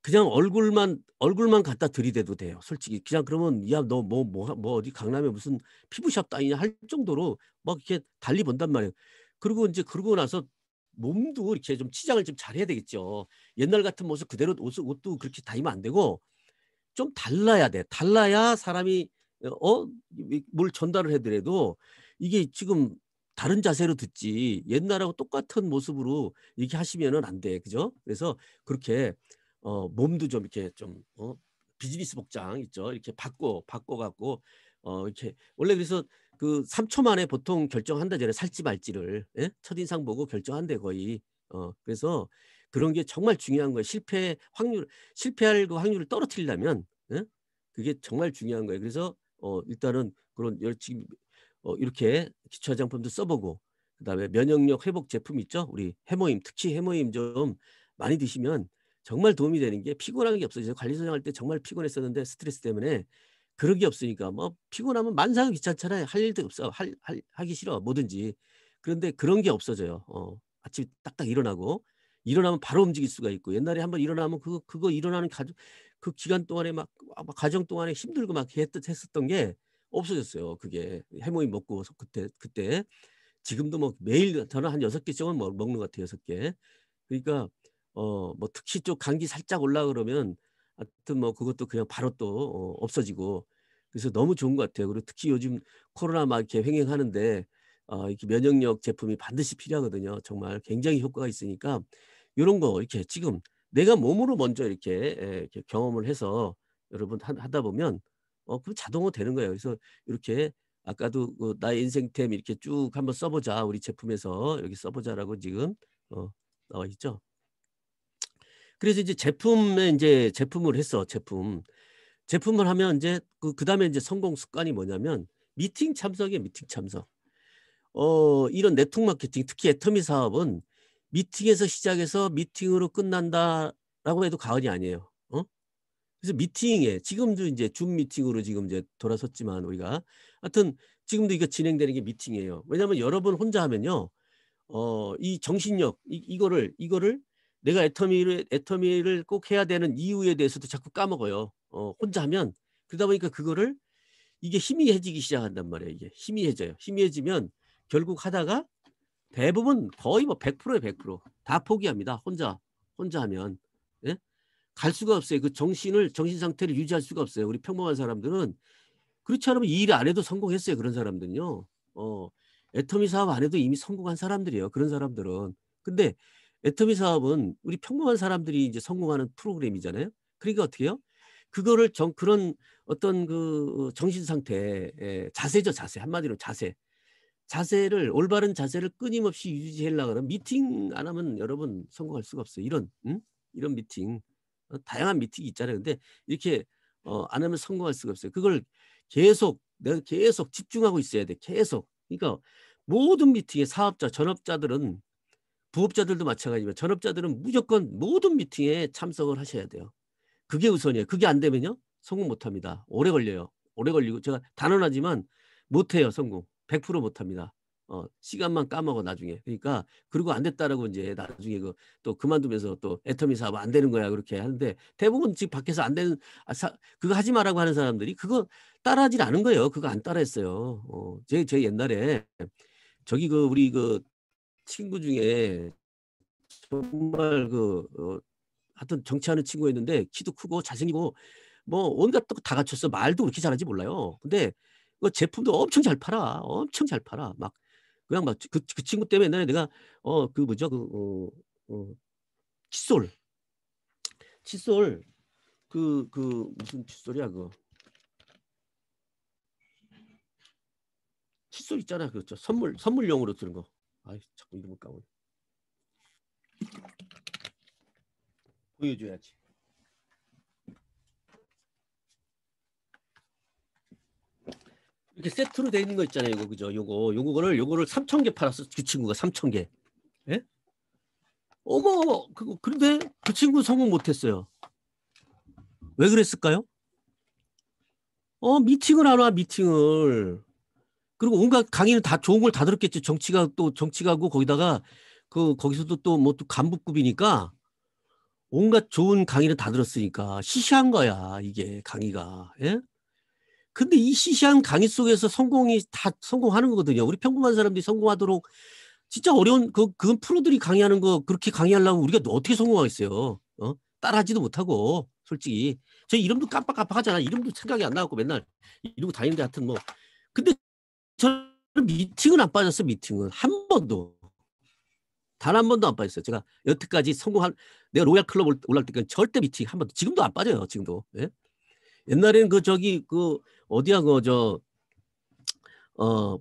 S1: 그냥 얼굴만 얼굴만 갖다 들이대도 돼요. 솔직히 그냥 그러면 야 너 뭐뭐뭐 뭐, 뭐 어디 강남에 무슨 피부샵 다니냐할 정도로 막 이렇게 달리 본단 말이에요. 그리고 이제 그러고 나서 몸도 이렇게 좀 치장을 좀 잘해야 되겠죠. 옛날 같은 모습 그대로 옷, 옷도 그렇게 다니면 안 되고 좀 달라야 돼. 달라야 사람이 어? 뭘 전달을 해드려도 이게 지금 다른 자세로 듣지 옛날하고 똑같은 모습으로 이렇게 하시면은 안 돼. 그죠? 그래서 그렇게 어 몸도 좀 이렇게 좀 어, 비즈니스 복장 있죠. 이렇게 바꿔 바꿔 갖고 어 이렇게 원래 그래서 그 3초 만에 보통 결정한다잖아요. 살지 말지를. 예? 첫인상 보고 결정한대 거의. 어 그래서 그런 게 정말 중요한 거예요. 실패 확률 실패할 그 확률을 떨어뜨리려면 예? 그게 정말 중요한 거예요. 그래서 어, 일단은 그런 열러 지금 어, 이렇게 기초 화장품도 써보고 그다음에 면역력 회복 제품 있죠. 우리 해모임 특히 해모임 좀 많이 드시면 정말 도움이 되는 게 피곤한 게 없어져요. 관리소장 할 때 정말 피곤했었는데 스트레스 때문에 그런 게 없으니까 뭐 피곤하면 만사가 귀찮잖아요. 할 일도 없어. 할, 할 하기 싫어. 뭐든지. 그런데 그런 게 없어져요. 어, 아침 딱딱 일어나고 일어나면 바로 움직일 수가 있고 옛날에 한번 일어나면 그거 그거 일어나는 가족 그 기간 동안에 막, 아, 막 가정 동안에 힘들고 막 했듯 했었던 게 없어졌어요. 그게 해모이 먹고 그때 그때 지금도 뭐 매일 저는 한 여섯 개 정은 먹는 것 같아요. 여섯 개. 그러니까 어 뭐 특히 좀 감기 살짝 올라 그러면 하여튼 뭐 그것도 그냥 바로 또 어, 없어지고 그래서 너무 좋은 것 같아요. 그리고 특히 요즘 코로나 막 이렇게 횡행하는데 어, 이렇게 면역력 제품이 반드시 필요하거든요. 정말 굉장히 효과가 있으니까 이런 거 이렇게 지금 내가 몸으로 먼저 이렇게, 예, 이렇게 경험을 해서 여러분 하다 보면 어, 그 자동화 되는 거예요. 그래서 이렇게 아까도 그 나의 인생템 이렇게 쭉 한번 써보자 우리 제품에서 여기 써보자라고 지금 어, 나와 있죠. 그래서 이제 제품에 이제 제품을 했어 제품 제품을 하면 이제 그, 그 다음에 이제 성공 습관이 뭐냐면 미팅 참석이에요 미팅 참석. 어 이런 네트워크 마케팅 특히 애터미 사업은 미팅에서 시작해서 미팅으로 끝난다라고 해도 과언이 아니에요. 어? 그래서 미팅에 지금도 이제 줌 미팅으로 지금 이제 돌아섰지만 우리가 하여튼 지금도 이게 진행되는 게 미팅이에요. 왜냐하면 여러분 혼자 하면요, 어, 이 정신력 이, 이거를 이거를 내가 애터미를 애터미를 꼭 해야 되는 이유에 대해서도 자꾸 까먹어요. 어, 혼자 하면 그러다 보니까 그거를 이게 희미해지기 시작한단 말이에요. 이게 희미해져요. 희미해지면 결국 하다가 대부분 거의 뭐 100%에 100%다 포기합니다. 혼자 혼자 하면 예? 갈 수가 없어요. 그 정신을 정신 상태를 유지할 수가 없어요. 우리 평범한 사람들은 그렇지 않으면 이 일 안 해도 성공했어요. 그런 사람들은요. 어, 애터미 사업 안 해도 이미 성공한 사람들이에요. 그런 사람들은. 근데 애터미 사업은 우리 평범한 사람들이 이제 성공하는 프로그램이잖아요. 그러니까 어떻게 해요? 그거를 정, 그런 어떤 그 정신 상태, 예, 자세죠, 자세. 한마디로 자세. 자세를 올바른 자세를 끊임없이 유지하려고 그러면 미팅 안 하면 여러분 성공할 수가 없어요. 이런 응? 이런 미팅 어, 다양한 미팅이 있잖아요. 근데 이렇게 어, 안 하면 성공할 수가 없어요. 그걸 계속 내가 계속 집중하고 있어야 돼. 계속. 그러니까 모든 미팅에 사업자, 전업자들은 부업자들도 마찬가지지만 전업자들은 무조건 모든 미팅에 참석을 하셔야 돼요. 그게 우선이에요. 그게 안 되면요. 성공 못 합니다. 오래 걸려요. 오래 걸리고 제가 단언하지만 못 해요, 성공. 100% 못합니다. 어, 시간만 까먹어 나중에. 그러니까 그리고 안 됐다라고 이제 나중에 그 또 그만두면서 또 애터미 사업 안 되는 거야 그렇게 하는데 대부분 지금 밖에서 안 되는 아, 사, 그거 하지 마라고 하는 사람들이 그거 따라하질 않은 거예요. 그거 안 따라했어요. 어, 제, 제 옛날에 저기 그 우리 그 친구 중에 정말 그 어, 하여튼 정치하는 친구였는데 키도 크고 잘생기고 뭐 온갖 다 갖췄어 말도 그렇게 잘하는지 몰라요. 근데 그 제품도 엄청 잘 팔아. 엄청 잘 팔아. 막 그냥 막그 그 친구 때문에 옛날에 내가 어 그 뭐죠 그 어, 어, 칫솔 칫솔 그그 그 무슨 칫솔이야 그거 칫솔 있잖아 그저 선물 선물용으로 쓰는 거. 아이 자꾸 이름을 까먹네. 보여줘야지. 이렇게 세트로 돼 있는 거 있잖아요. 이거 그죠? 요거 요거를 요거를 3 0 0 0개 팔았어. 그 친구가 3 0 0 0 개. 예? 어머 그거 근데그 친구 성공 못했어요. 왜 그랬을까요? 어 미팅을 안와 미팅을 그리고 온갖 강의는 다 좋은 걸 다 들었겠지 정치가 또 정치가고 거기다가 그 거기서도 또 뭐또 뭐 간부급이니까 온갖 좋은 강의를 다 들었으니까 시시한 거야 이게 강의가 예? 근데 이 시시한 강의 속에서 성공이 다 성공하는 거거든요. 우리 평범한 사람들이 성공하도록 진짜 어려운 그 그건 프로들이 강의하는 거 그렇게 강의하려면 우리가 어떻게 성공하겠어요? 어? 따라하지도 못하고 솔직히 저 이름도 깜빡깜빡하잖아. 이름도 생각이 안 나고 맨날 이러고 다니는데 하여튼 뭐 근데 저는 미팅은 안 빠졌어요. 미팅은 한 번도 단 한 번도 안 빠졌어요. 제가 여태까지 성공한 내가 로얄 클럽 올라올 때까지 절대 미팅 한 번도 지금도 안 빠져요. 지금도 예? 옛날에는 그 저기 그 어디야 그 저 어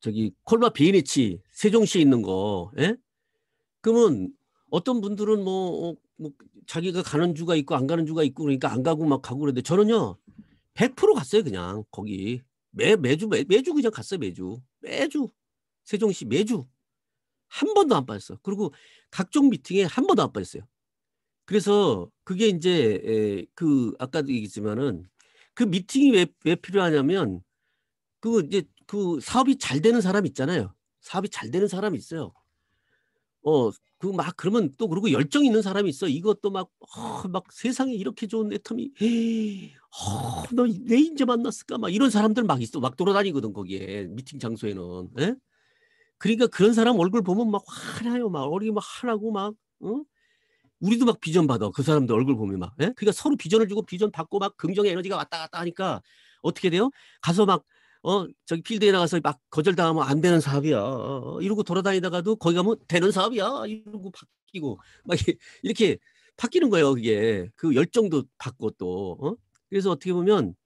S1: 저기 콜마 비니치 세종시에 있는 거 예? 그러면 어떤 분들은 뭐, 어, 뭐 자기가 가는 주가 있고 안 가는 주가 있고 그러니까 안 가고 막 가고 그러는데 저는요 100% 갔어요 그냥 거기 매 매주 매, 매주 그냥 갔어요 매주 매주 세종시 매주 한 번도 안 빠졌어. 요 그리고 각종 미팅에 한 번도 안 빠졌어요. 그래서 그게 이제 그 아까도 얘기했지만은 그 미팅이 왜, 왜 필요하냐면 그 이제 그 사업이 잘 되는 사람 있잖아요. 사업이 잘 되는 사람이 있어요. 어, 그 막 그러면 또 그러고 열정 있는 사람이 있어. 이것도 막, 어, 막 세상에 이렇게 좋은 애텀이, 에이, 어, 너왜 이제 만났을까? 막 이런 사람들 막 있어. 막 돌아다니거든, 거기에. 미팅 장소에는. 에? 예? 그러니까 그런 사람 얼굴 보면 막 화나요. 막 얼굴이 막 화나고 막, 응? 우리도 막 비전 받아. 그 사람들 얼굴 보면 막. 예? 그러니까 서로 비전을 주고 비전 받고 막 긍정의 에너지가 왔다 갔다 하니까 어떻게 돼요? 가서 막 어, 저기 필드에 나가서 막 거절당하면 안 되는 사업이야. 어, 어, 어, 이러고 돌아다니다가도 거기 가면 되는 사업이야. 이러고 바뀌고 막 이렇게 바뀌는 거예요. 그게 그 열정도 받고 또 어? 그래서 어떻게 보면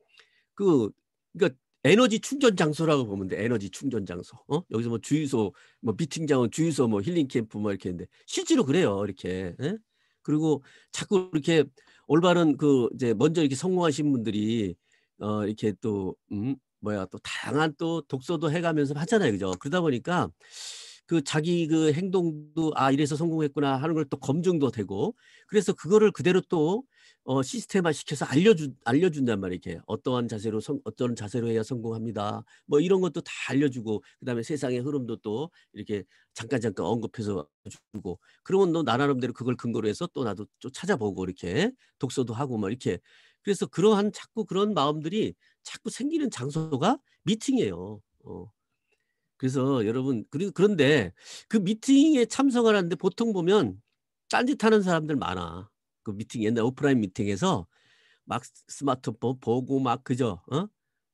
S1: 그그니까 에너지 충전 장소라고 보면 돼. 에너지 충전 장소. 어? 여기서 뭐 주유소, 뭐비팅장은 주유소, 뭐 힐링 캠프 뭐 이렇게 했는데 실제로 그래요. 이렇게 에? 예? 그리고 자꾸 이렇게 올바른 그 이제 먼저 이렇게 성공하신 분들이 어 이렇게 또 음, 뭐야 또 다양한 또 독서도 해가면서 하잖아요, 그죠? 그러다 보니까 그 자기 그 행동도 아 이래서 성공했구나 하는 걸 또 검증도 되고 그래서 그거를 그대로 또 어, 시스템화 시켜서 알려준 알려준단 말이에요. 이렇게 어떠한 자세로 성, 어떤 자세로 해야 성공합니다. 뭐 이런 것도 다 알려주고 그다음에 세상의 흐름도 또 이렇게 잠깐 잠깐 언급해서 주고 그러면 또 나름대로 나 그걸 근거로 해서 또 나도 좀 찾아보고 이렇게 독서도 하고 막 뭐 이렇게 그래서 그러한 자꾸 그런 마음들이 자꾸 생기는 장소가 미팅이에요. 어. 그래서 여러분 그리고 그런데 그 미팅에 참석하는데 을 보통 보면 딴짓하는 사람들 많아. 그 미팅 옛날 오프라인 미팅에서 막 스마트폰 보고 막 그저 어?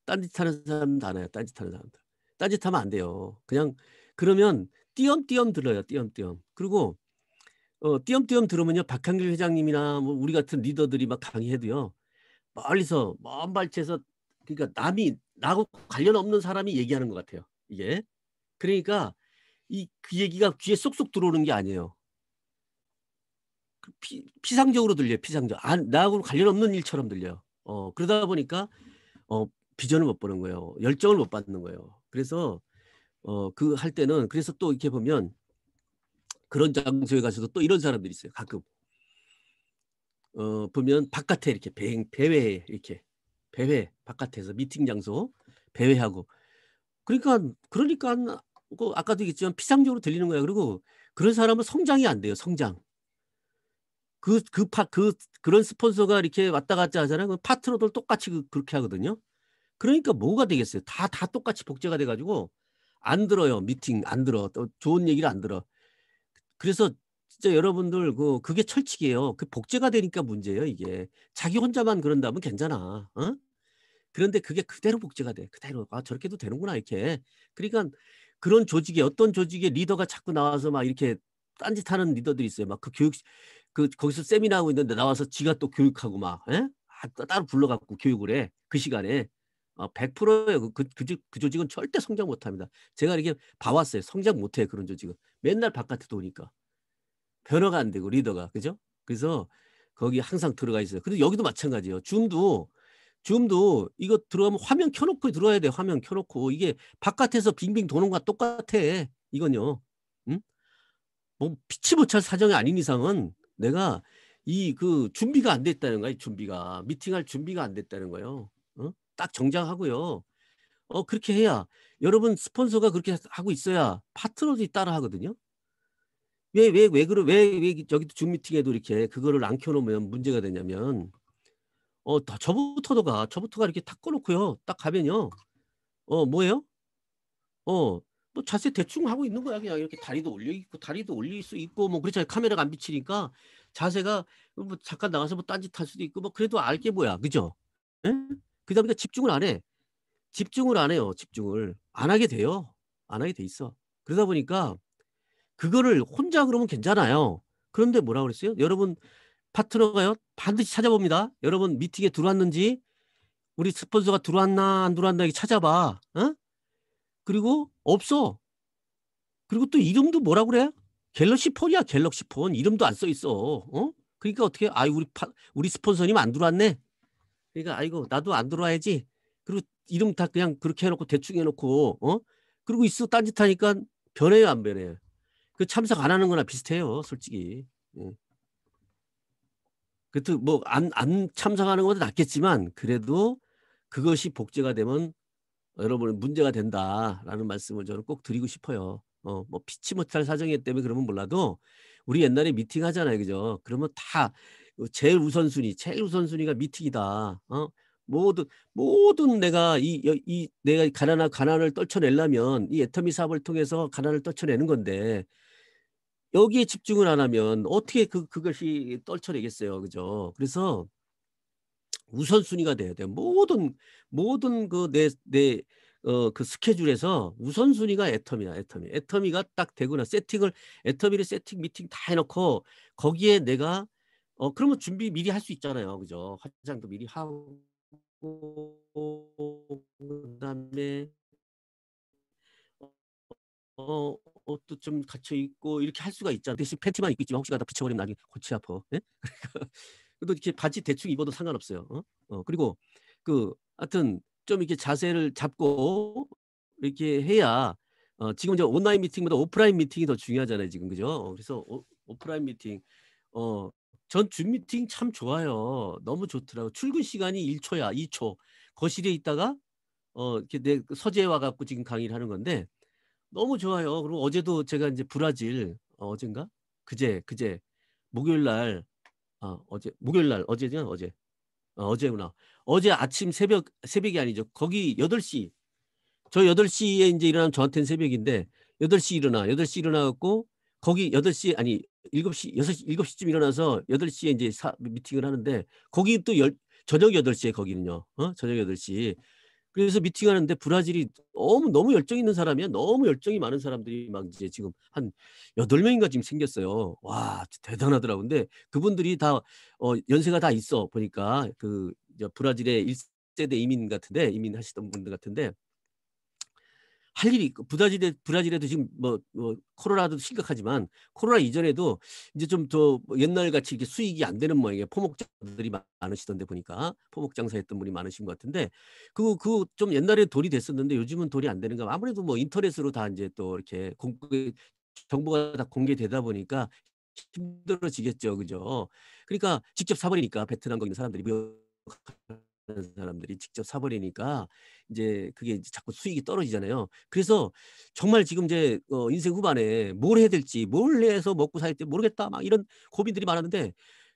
S1: 딴짓하는 사람도 안 해요. 딴짓하는 사람들. 딴짓하면 안 돼요. 그냥 그러면 띄엄띄엄 들어요. 띄엄띄엄. 그리고 어, 띄엄띄엄 들으면요. 박한길 회장님이나 뭐 우리 같은 리더들이 막 강의해도요. 멀리서 먼 발치에서 그러니까 남이 나하고 관련 없는 사람이 얘기하는 것 같아요. 이게 그러니까 이 그 얘기가 귀에 쏙쏙 들어오는 게 아니에요. 그 피, 피상적으로 들려요. 피상적. 아, 나하고 는 관련 없는 일처럼 들려요. 어, 그러다 보니까 어, 비전을 못 보는 거예요. 열정을 못 받는 거예요. 그래서 어, 그 할 때는 그래서 또 이렇게 보면 그런 장소에 가서도 또 이런 사람들이 있어요. 가끔 어, 보면 바깥에 이렇게 배, 행 배회 이렇게 배회 바깥에서 미팅 장소 배회하고 그러니까 그러니까 그 아까도 얘기했지만 피상적으로 들리는 거야. 그리고 그런 사람은 성장이 안 돼요. 성장. 그, 그 파, 그, 그런 스폰서가 이렇게 왔다 갔다 하잖아요. 그 파트너들 똑같이 그, 그렇게 하거든요. 그러니까 뭐가 되겠어요? 다, 다 똑같이 복제가 돼가지고 안 들어요. 미팅 안 들어. 또 좋은 얘기를 안 들어. 그래서 진짜 여러분들 그 그게 철칙이에요. 그 복제가 되니까 문제예요. 이게 자기 혼자만 그런다면 괜찮아. 어? 그런데 그게 그대로 복제가 돼. 그대로 아 저렇게도 되는구나 이렇게. 그러니까 그런 조직에 어떤 조직에 리더가 자꾸 나와서 막 이렇게 딴짓하는 리더들이 있어요. 막 그 교육 그 거기서 세미나 하고 있는데 나와서 지가 또 교육하고 막 에? 예? 아, 따로 불러갖고 교육을 해그 시간에 아, 어, 100%예요. 그, 그, 그, 그 조직은 절대 성장 못합니다. 제가 이렇게 봐왔어요. 성장 못해 그런 조직은 맨날 바깥에 도니까 변화가 안 되고 리더가 그죠? 그래서 거기 항상 들어가 있어요. 근데 여기도 마찬가지예요. 줌도 줌도 이거 들어가면 화면 켜놓고 들어와야 돼. 화면 켜놓고 이게 바깥에서 빙빙 도는 거와 똑같아. 이건요. 음? 뭐 피치 못할 사정이 아닌 이상은 내가 이 그 준비가 안 됐다는 거야 준비가 미팅할 준비가 안 됐다는 거예요. 어? 딱 정장하고요. 어 그렇게 해야 여러분 스폰서가 그렇게 하고 있어야 파트너들이 따라 하거든요. 왜 왜 왜 그러 왜왜 저기도 줌 미팅에도 이렇게 그거를 안 켜놓으면 문제가 되냐면 어 저부터도 가 저부터가 이렇게 탁 꺼놓고요. 딱 가면요. 어 뭐예요? 어뭐 자세 대충 하고 있는 거야 그냥 이렇게 다리도 올려 있고 다리도 올릴 수 있고 뭐 그렇잖아요 카메라가 안 비치니까 자세가 뭐 잠깐 나가서 뭐 딴짓 할 수도 있고 뭐 그래도 알 게 뭐야 그죠? 예? 그다 음에 그러니까 집중을 안 해. 집중을 안 해요. 집중을 안 하게 돼요. 안 하게 돼 있어. 그러다 보니까 그거를 혼자 그러면 괜찮아요. 그런데 뭐라 그랬어요? 여러분 파트너가요 반드시 찾아봅니다. 여러분 미팅에 들어왔는지 우리 스폰서가 들어왔나 안 들어왔나 이렇게 찾아봐. 어? 그리고 없어. 그리고 또 이름도 뭐라 그래? 갤럭시 폰이야, 갤럭시 폰. 이름도 안 써 있어. 어? 그러니까 어떻게 아이 우리 파, 우리 스폰서님 안 들어왔네. 그러니까 아이고 나도 안 들어와야지. 그리고 이름 다 그냥 그렇게 해 놓고 대충 해 놓고 어? 그리고 있어 딴짓하니까 변해요, 안 변해요? 그 참석 안 하는 거나 비슷해요, 솔직히. 예. 그래도 뭐안안 참석하는 것도 낫겠지만 그래도 그것이 복제가 되면 여러분의 문제가 된다라는 말씀을 저는 꼭 드리고 싶어요. 어, 뭐 피치 못할 사정이 기 때문에 그러면 몰라도 우리 옛날에 미팅 하잖아요, 그죠? 그러면 다 그 제일 우선순위, 제일 우선순위가 미팅이다. 어? 모든 모든 내가 이, 이 내가 가난한 가난을 떨쳐내려면 이 애터미 사업을 통해서 가난을 떨쳐내는 건데 여기에 집중을 안 하면 어떻게 그 그것이 떨쳐내겠어요, 그죠? 그래서 우선순위가 돼야 돼요. 모든 모든 그 내내어그 어, 그 스케줄에서 우선순위가 애터미야애터미애터미가딱 되거나 세팅을 애터미를 세팅 미팅 다 해놓고 거기에 내가 어 그러면 준비 미리 할 수 있잖아요, 그죠? 화장도 미리 하고 그다음에 어, 어 옷도 좀 갇혀 있고 이렇게 할 수가 있잖아. 대신 팬티만 입고 있지만 혹시나 다 붙여버리면 나중에 골치 아퍼 네? 예? (laughs) 그러니까 그리도 이렇게 바지 대충 입어도 상관없어요. 어? 어 그리고 그 하여튼 좀 이렇게 자세를 잡고 이렇게 해야 어, 지금 이제 온라인 미팅보다 오프라인 미팅이 더 중요하잖아요. 지금 그죠? 어, 그래서 오, 오프라인 미팅 어, 전 줌 미팅 참 좋아요. 너무 좋더라고. 출근 시간이 1초야, 2초. 거실에 있다가 어, 이렇게 내 그 서재에 와갖고 지금 강의를 하는 건데 너무 좋아요. 그리고 어제도 제가 이제 브라질 어, 어젠가 그제 그제 목요일 날 어, 어제 목요일 날 어제냐 어제 아, 어, 제구나 어제 아침 새벽 새벽이 아니죠 거기 8시 저 8시에 이제 일어나면 저한테는 새벽인데 8시 일어나 8시 일어나 갖고 거기 8시 아니 7시 6시 7시쯤 일어나서 8시에 이제 사, 미팅을 하는데 거기 또 열, 저녁 8시에 거기는요. 어? 저녁 8시. 그래서 미팅 하는데 브라질이 너무 너무 열정 있는 사람이야. 너무 열정이 많은 사람들이 막 이제 지금 한 여덟 명인가 지금 생겼어요. 와 대단하더라고. 근데 그분들이 다 어, 연세가 다 있어 보니까 그 브라질의 일세대 이민 같은데 이민하시던 분들 같은데 할 일이 있고 브라질에 브라질에도 지금 뭐, 뭐 코로나도 심각하지만 코로나 이전에도 이제 좀더 뭐 옛날 같이 이렇게 수익이 안 되는 모양의 포목장들이 많으시던데 보니까 포목 장사했던 분이 많으신 것 같은데 그그좀 옛날에 돌이 됐었는데 요즘은 돌이안 되는가 아무래도 뭐 인터넷으로 다 이제 또 이렇게 공개 정보가 다 공개되다 보니까 힘들어지겠죠 그죠 그러니까 직접 사버리니까 베트남 거기 있는 사람들이 사람들이 직접 사버리니까 이제 그게 이제 자꾸 수익이 떨어지잖아요. 그래서 정말 지금 이제 어 인생 후반에 뭘 해야 될지 뭘 해서 먹고 살지 모르겠다 막 이런 고민들이 많았는데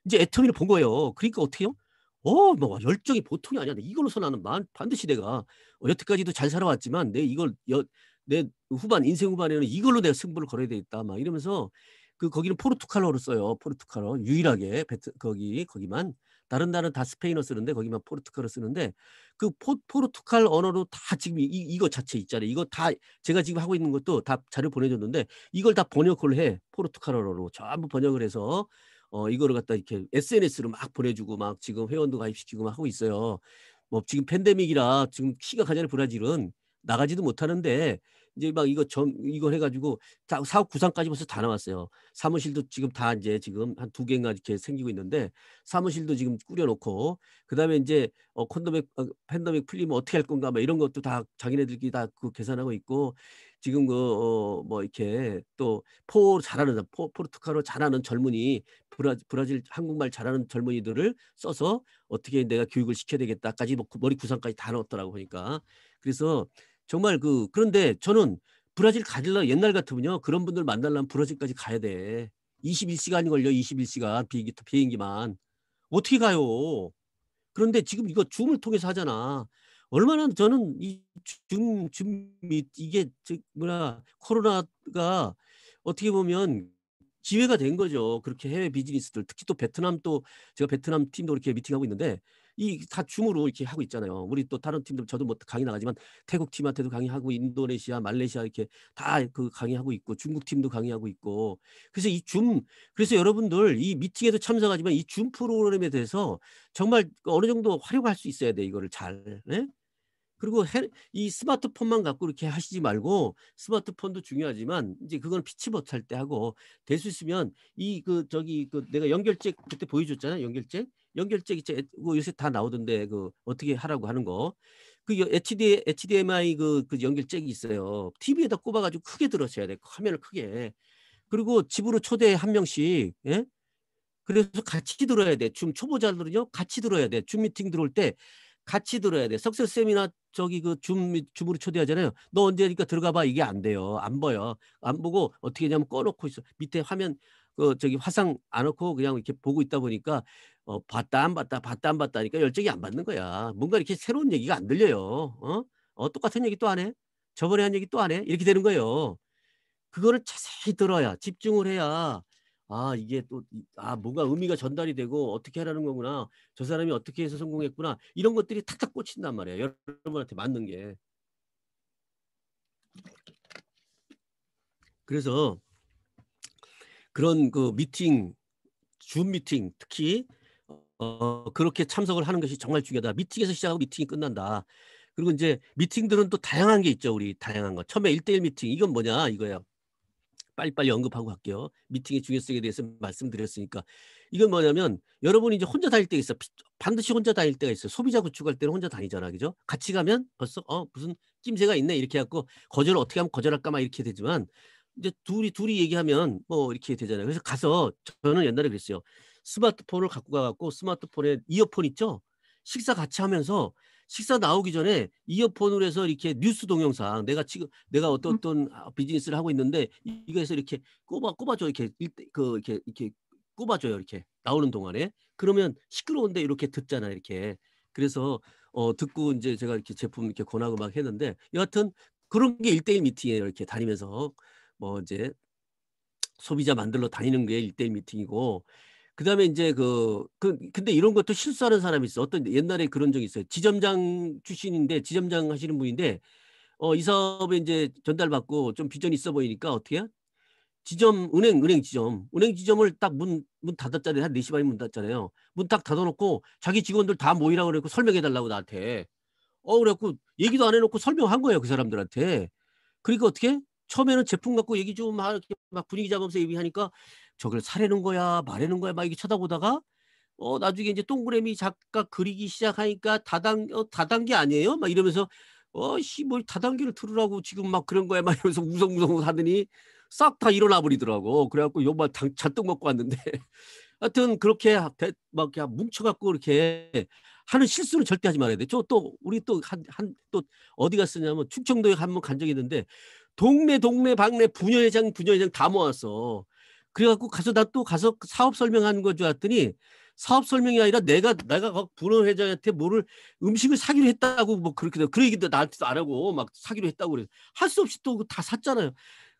S1: 이제 애터미를 본 거예요. 그러니까 어떻게요? 어, 뭐 열정이 보통이 아니야. 이걸로서 나는 만, 반드시 내가 여태까지도 잘 살아왔지만 내 이걸 여, 내 후반 인생 후반에는 이걸로 내가 승부를 걸어야 되겠다 막 이러면서 그 거기는 포르투갈어로 써요. 포르투갈어 유일하게 베트, 거기 거기만 다른 나라는 다 스페인어 쓰는데 거기만 포르투갈어 쓰는데 그 포, 포르투갈 언어로 다 지금 이, 이거 자체 있잖아요. 이거 다 제가 지금 하고 있는 것도 다 자료 보내줬는데 이걸 다 번역을 해 포르투갈어로 전부 번역을 해서 어 이거를 갖다 이렇게 SNS로 막 보내주고 막 지금 회원도 가입시키고 막 하고 있어요. 뭐 지금 팬데믹이라 지금 키가 가장 브라질은 나가지도 못하는데 이제 막 이거 점이거 해가지고 다 사업 구상까지 벌써 다 나왔어요. 사무실도 지금 다 이제 지금 한 두 개인가 이렇게 생기고 있는데 사무실도 지금 꾸려놓고 그다음에 이제 어 콘더맥 어, 팬더맥 풀리면 어떻게 할 건가 막 이런 것도 다 자기네들끼리 다 그 계산하고 있고 지금 그뭐 어, 이렇게 또 포 잘하는 포 포르투갈어 잘하는 젊은이 브라, 브라질 한국말 잘하는 젊은이들을 써서 어떻게 내가 교육을 시켜야 되겠다까지 뭐 머리 구상까지 다 넣었더라고 보니까 그래서 정말 그 그런데 저는 브라질 가질라 옛날 같으면요 그런 분들 만나려면 브라질까지 가야 돼. 21시간이 걸려 21시간 비행기 비행기만 어떻게 가요? 그런데 지금 이거 줌을 통해서 하잖아. 얼마나 저는 이 줌줌 줌, 이게 즉 뭐라 코로나가 어떻게 보면 기회가 된 거죠. 그렇게 해외 비즈니스들 특히 또 베트남 또 제가 베트남 팀도 이렇게 미팅하고 있는데 이다 줌으로 이렇게 하고 있잖아요. 우리 또 다른 팀들 저도 뭐 강의 나가지만 태국 팀한테도 강의하고 인도네시아, 말레이시아 이렇게 다 그 강의하고 있고 중국 팀도 강의하고 있고 그래서 이 줌 그래서 여러분들 이 미팅에도 참석하지만 이 줌 프로그램에 대해서 정말 어느 정도 활용할 수 있어야 돼 이거를 잘. 네? 그리고 해, 이 스마트폰만 갖고 이렇게 하시지 말고 스마트폰도 중요하지만 이제 그건 피치 못할 때 하고 될 수 있으면 이 그 저기 그 내가 연결책 그때 보여줬잖아요 연결책 연결책 이제 요새 다 나오던데 그 어떻게 하라고 하는 거. 그 HD, HDMI 그, 그 연결잭이 있어요. TV에다 꼽아가지고 크게 들어줘야 돼. 그 화면을 크게. 그리고 집으로 초대 한 명씩. 예? 그래서 같이 들어야 돼. 줌 초보자들은요. 같이 들어야 돼. 줌 미팅 들어올 때 같이 들어야 돼. 석세 세미나 저기 그 줌, 줌으로 초대하잖아요. 너 언제니까 들어가 봐. 이게 안 돼요. 안 보여. 안 보고 어떻게 냐면 꺼놓고 있어. 밑에 화면 그 저기 화상 안 놓고 그냥 이렇게 보고 있다 보니까 어 봤다 안 봤다 봤다 안 봤다 하니까 열정이 안 받는 거야. 뭔가 이렇게 새로운 얘기가 안 들려요. 어? 어 똑같은 얘기 또 안 해? 저번에 한 얘기 또 안 해? 이렇게 되는 거예요. 그거를 자세히 들어야 집중을 해야 아 이게 또 아 뭔가 의미가 전달이 되고 어떻게 하라는 거구나 저 사람이 어떻게 해서 성공했구나 이런 것들이 탁탁 꽂힌단 말이에요 여러분한테 맞는 게 그래서 그런 그 미팅 줌 미팅 특히 어, 그렇게 참석을 하는 것이 정말 중요하다. 미팅에서 시작하고 미팅이 끝난다. 그리고 이제 미팅들은 또 다양한 게 있죠. 우리 다양한 거. 처음에 일대일 미팅 이건 뭐냐 이거야. 빨리빨리 언급하고 갈게요. 미팅의 중요성에 대해서 말씀드렸으니까 이건 뭐냐면 여러분이 이제 혼자 다닐 때가 있어. 반드시 혼자 다닐 때가 있어. 소비자 구축할 때는 혼자 다니잖아. 그죠? 같이 가면 벌써 어 무슨 낌새가 있네 이렇게 해갖고 거절을 어떻게 하면 거절할까 막 이렇게 되지만 이제 둘이 둘이 얘기하면 뭐 이렇게 되잖아요. 그래서 가서 저는 옛날에 그랬어요. 스마트폰을 갖고 가갖고 스마트폰에 이어폰 있죠. 식사 같이 하면서 식사 나오기 전에 이어폰으로 해서 이렇게 뉴스 동영상 내가 지금 내가 음. 어떤 어떤 아, 비즈니스를 하고 있는데 이거 해서 이렇게 꼽아 꼽아줘 이렇게 그 이렇게 이렇게 꼽아줘요 이렇게 나오는 동안에 그러면 시끄러운데 이렇게 듣잖아 이렇게 그래서 어 듣고 이제 제가 이렇게 제품 이렇게 권하고 막 했는데 여하튼 그런 게일대일 미팅이에요. 이렇게 다니면서 뭐 이제 소비자 만들러 다니는 게 일대일 미팅이고 그다음에 이제 그, 그 근데 이런 것도 실수하는 사람이 있어. 어떤 옛날에 그런 적이 있어요. 지점장 출신인데 지점장 하시는 분인데 어 이 사업에 이제 전달받고 좀 비전이 있어 보이니까 어떻게 해? 지점 은행 은행 지점 은행 지점을 딱 문문 문 닫았잖아요. 한 4시 반에 문 닫잖아요. 문 딱 닫아 놓고 자기 직원들 다 모이라고 그래고 설명해 달라고 나한테. 어 그래 갖고 얘기도 안해 놓고 설명한 거예요, 그 사람들한테. 그러니까 어떻게? 처음에는 제품 갖고 얘기 좀 하, 막 분위기 잡으면서 얘기하니까 저걸 사려는 거야 말하는 거야 막 이렇게 쳐다보다가 어 나중에 이제 동그라미 작가 그리기 시작하니까 다단 어, 다단계 아니에요 막 이러면서 어씨 뭘 다단계를 틀으라고 지금 막 그런 거야 막 이러면서 무성무성 하더니 싹 다 일어나 버리더라고 그래갖고 욕만 잔뜩 먹고 왔는데 (laughs) 하여튼 그렇게 막 그냥 뭉쳐갖고 이렇게 하는 실수는 절대 하지 말아야 돼. 저 또 우리 또 한 한 또 어디 갔었냐면 충청도에 한 번 간 적이 있는데 동네 동네 방네 부녀회장 부녀회장 다 모았어. 그래갖고 가서 나 또 가서 사업 설명하는 거 좋았더니 사업 설명이 아니라 내가 내가 부녀회장한테 뭐를 음식을 사기로 했다고 뭐 그렇게 그 얘기도 나한테도 안 하고 막 사기로 했다고 그래서 할수 없이 또 다 샀잖아요.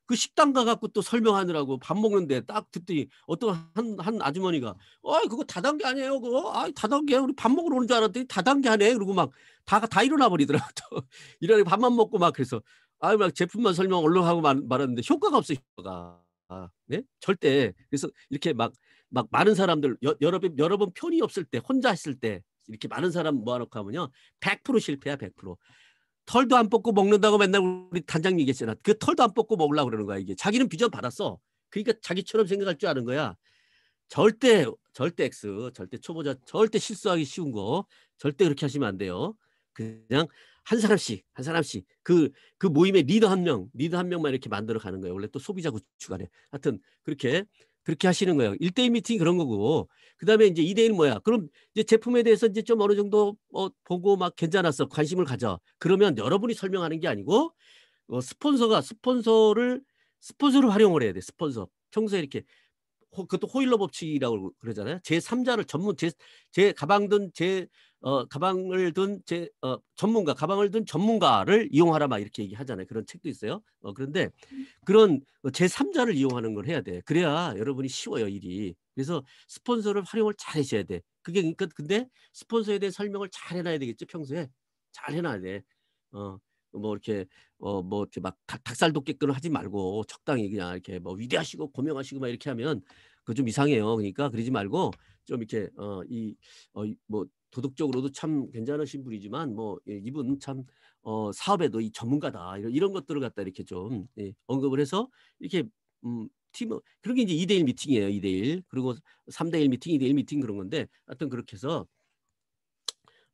S1: 그 식당 가갖고 또 설명하느라고 밥 먹는데 딱 듣더니 어떤 한, 한 아주머니가 어 그거 다단계 아니에요 그거 아 다단계야 우리 밥 먹으러 오는 줄 알았더니 다단계 하네 그러고 막 다다 다 일어나 버리더라고 (laughs) 또 일어나 밥만 먹고 막 그래서 아, 막 제품만 설명 얼른 하고 말, 말았는데 효과가 없어 효과가. 아, 네? 절대. 그래서 이렇게 막, 막 많은 사람들 여, 여러 번 여러 번 편이 없을 때 혼자 했을 때 이렇게 많은 사람 모아놓고 하면요. 100% 실패야 100%. 털도 안 뽑고 먹는다고 맨날 우리 단장 얘기했잖아. 그 털도 안 뽑고 먹으려고 그러는 거야 이게. 자기는 비전 받았어. 그러니까 자기처럼 생각할 줄 아는 거야. 절대 절대 X 절대 초보자 절대 실수하기 쉬운 거 절대 그렇게 하시면 안 돼요. 그냥 한 사람씩 한 사람씩 그그 그, 그 모임의 리더 한 명, 리더 한 명만 이렇게 만들어 가는 거예요. 원래 또 소비자 구축안에 하여튼 그렇게 그렇게 하시는 거예요. 일대일 미팅 그런 거고. 그다음에 이제 이대일 뭐야? 그럼 이제 제품에 대해서 이제 좀 어느 정도 어, 보고 막 괜찮았어. 관심을 가져. 그러면 여러분이 설명하는 게 아니고 어, 스폰서가 스폰서를 스폰서를 활용을 해야 돼. 스폰서. 평소에 이렇게 호, 그것도 호일러 법칙이라고 그러잖아요. 제 3자를 전문 제, 제 가방 든제 어, 가방을 든제 어, 전문가 가방을 든 전문가를 이용하라 막 이렇게 얘기하잖아요. 그런 책도 있어요. 어, 그런데 그런 제 3자를 이용하는 걸 해야 돼. 그래야 여러분이 쉬워요 일이. 그래서 스폰서를 활용을 잘 해줘야 돼. 그게 그러니까 근데 스폰서에 대한 설명을 잘 해놔야 되겠죠 평소에 잘 해놔야 돼. 어. 뭐 이렇게 어뭐 이렇게 막 닭, 살 돋게끔 하지 말고 적당히 그냥 이렇게 뭐 위대하시고 고명하시고 막 이렇게 하면 그 좀 이상해요. 그러니까 그러지 말고 좀 이렇게 어 이 어 뭐 도덕적으로도 참 괜찮으신 분이지만 뭐 예, 이분 참어 사업에도 이 전문가다 이런 이런 것들을 갖다 이렇게 좀 예, 언급을 해서 이렇게 음팀 그런 게 이제 이대일 미팅이에요. 이대일 그리고 삼대일 미팅, 이대일 미팅 그런 건데 하여튼 그렇게 해서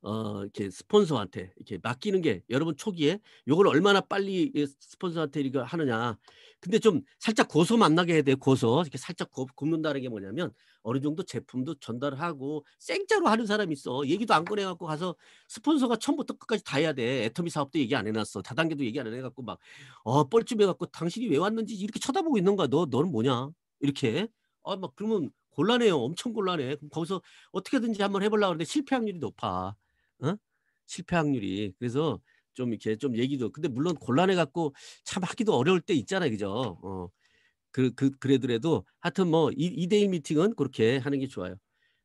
S1: 어, 이렇게 스폰서한테 이렇게 맡기는 게 여러분 초기에 요걸 얼마나 빨리 스폰서한테 이거 하느냐. 근데 좀 살짝 고소 만나게 해야 돼요. 고소. 이렇게 살짝 굽는다는 게 뭐냐면 어느 정도 제품도 전달하고 생짜로 하는 사람이 있어. 얘기도 안 꺼내갖고 가서 스폰서가 처음부터 끝까지 다 해야 돼. 애터미 사업도 얘기 안 해놨어. 다단계도 얘기 안 해갖고 막, 어, 뻘쭘해갖고 당신이 왜 왔는지 이렇게 쳐다보고 있는 거야. 너, 너는 뭐냐. 이렇게. 아, 막 그러면 곤란해요. 엄청 곤란해. 그럼 거기서 어떻게든지 한번 해보려고 하는데 실패 확률이 높아. 어? 실패 확률이 그래서 좀 이렇게 좀 얘기도 근데 물론 곤란해 갖고 참 하기도 어려울 때 있잖아요 그죠 어. 그, 그그래도라도 하여튼 뭐 이대일 미팅은 그렇게 하는 게 좋아요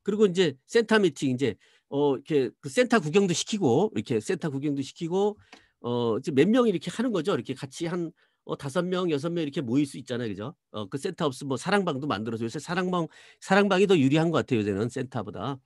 S1: 그리고 이제 센터 미팅 이제 어 이렇게 그 센터 구경도 시키고 이렇게 센터 구경도 시키고 어 이제 몇명 이렇게 하는 거죠 이렇게 같이 한 어, 다섯 명, 여섯 명 이렇게 모일 수 있잖아요. 그죠? 어, 그 센터 없으면 뭐 사랑방도 만들어서 요새 사랑방, 사랑방이 더 유리한 것 같아요. 요새는 센터보다.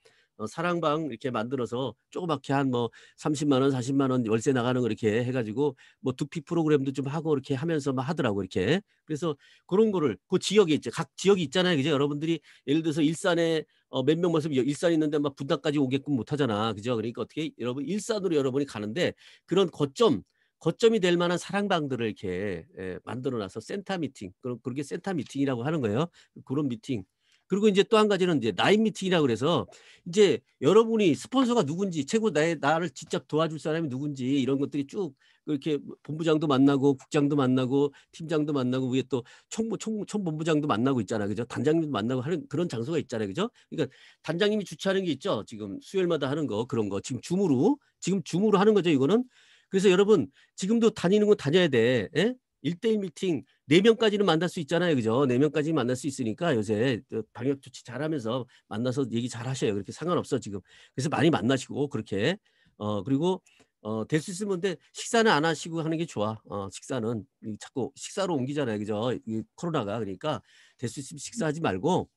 S1: 어, 사랑방 이렇게 만들어서 조그맣게 한뭐 30만 원, 40만 원 월세 나가는 거 이렇게 해가지고 뭐 두피 프로그램도 좀 하고 이렇게 하면서 막 하더라고 이렇게. 그래서 그런 거를 그 지역에 있죠. 각 지역이 있잖아요. 그죠? 여러분들이 예를 들어서 일산에 어, 몇명 모습 일산 있는데 막 분당까지 오게끔 못 하잖아. 그죠? 그러니까 어떻게 여러분 일산으로 여러분이 가는데 그런 거점 거점이 될 만한 사랑방들을 이렇게 예, 만들어놔서 센터 미팅 그런 그렇게 센터 미팅이라고 하는 거예요. 그런 미팅 그리고 이제 또 한 가지는 이제 라인 미팅이라고 그래서 이제 여러분이 스폰서가 누군지 최고 나의 나를 직접 도와줄 사람이 누군지 이런 것들이 쭉그렇게 본부장도 만나고 국장도 만나고 팀장도 만나고 위에 또 총무 총, 총본부장도 만나고 있잖아 그죠 단장님도 만나고 하는 그런 장소가 있잖아요 그죠 그러니까 단장님이 주최하는 게 있죠 지금 수요일마다 하는 거 그런 거 지금 줌으로 지금 줌으로 하는 거죠 이거는 그래서 여러분 지금도 다니는 건 다녀야 돼 예? 1대1 미팅 4명까지는 만날 수 있잖아요. 그죠? 4명까지 만날 수 있으니까 요새 방역 조치 잘하면서 만나서 얘기 잘 하셔요. 그렇게 상관없어 지금. 그래서 많이 만나시고 그렇게. 어 그리고 어될 수 있으면 근데 식사는 안 하시고 하는 게 좋아. 어 식사는 자꾸 식사로 옮기잖아요. 그죠? 이 코로나가 그러니까 될 수 있으면 식사하지 말고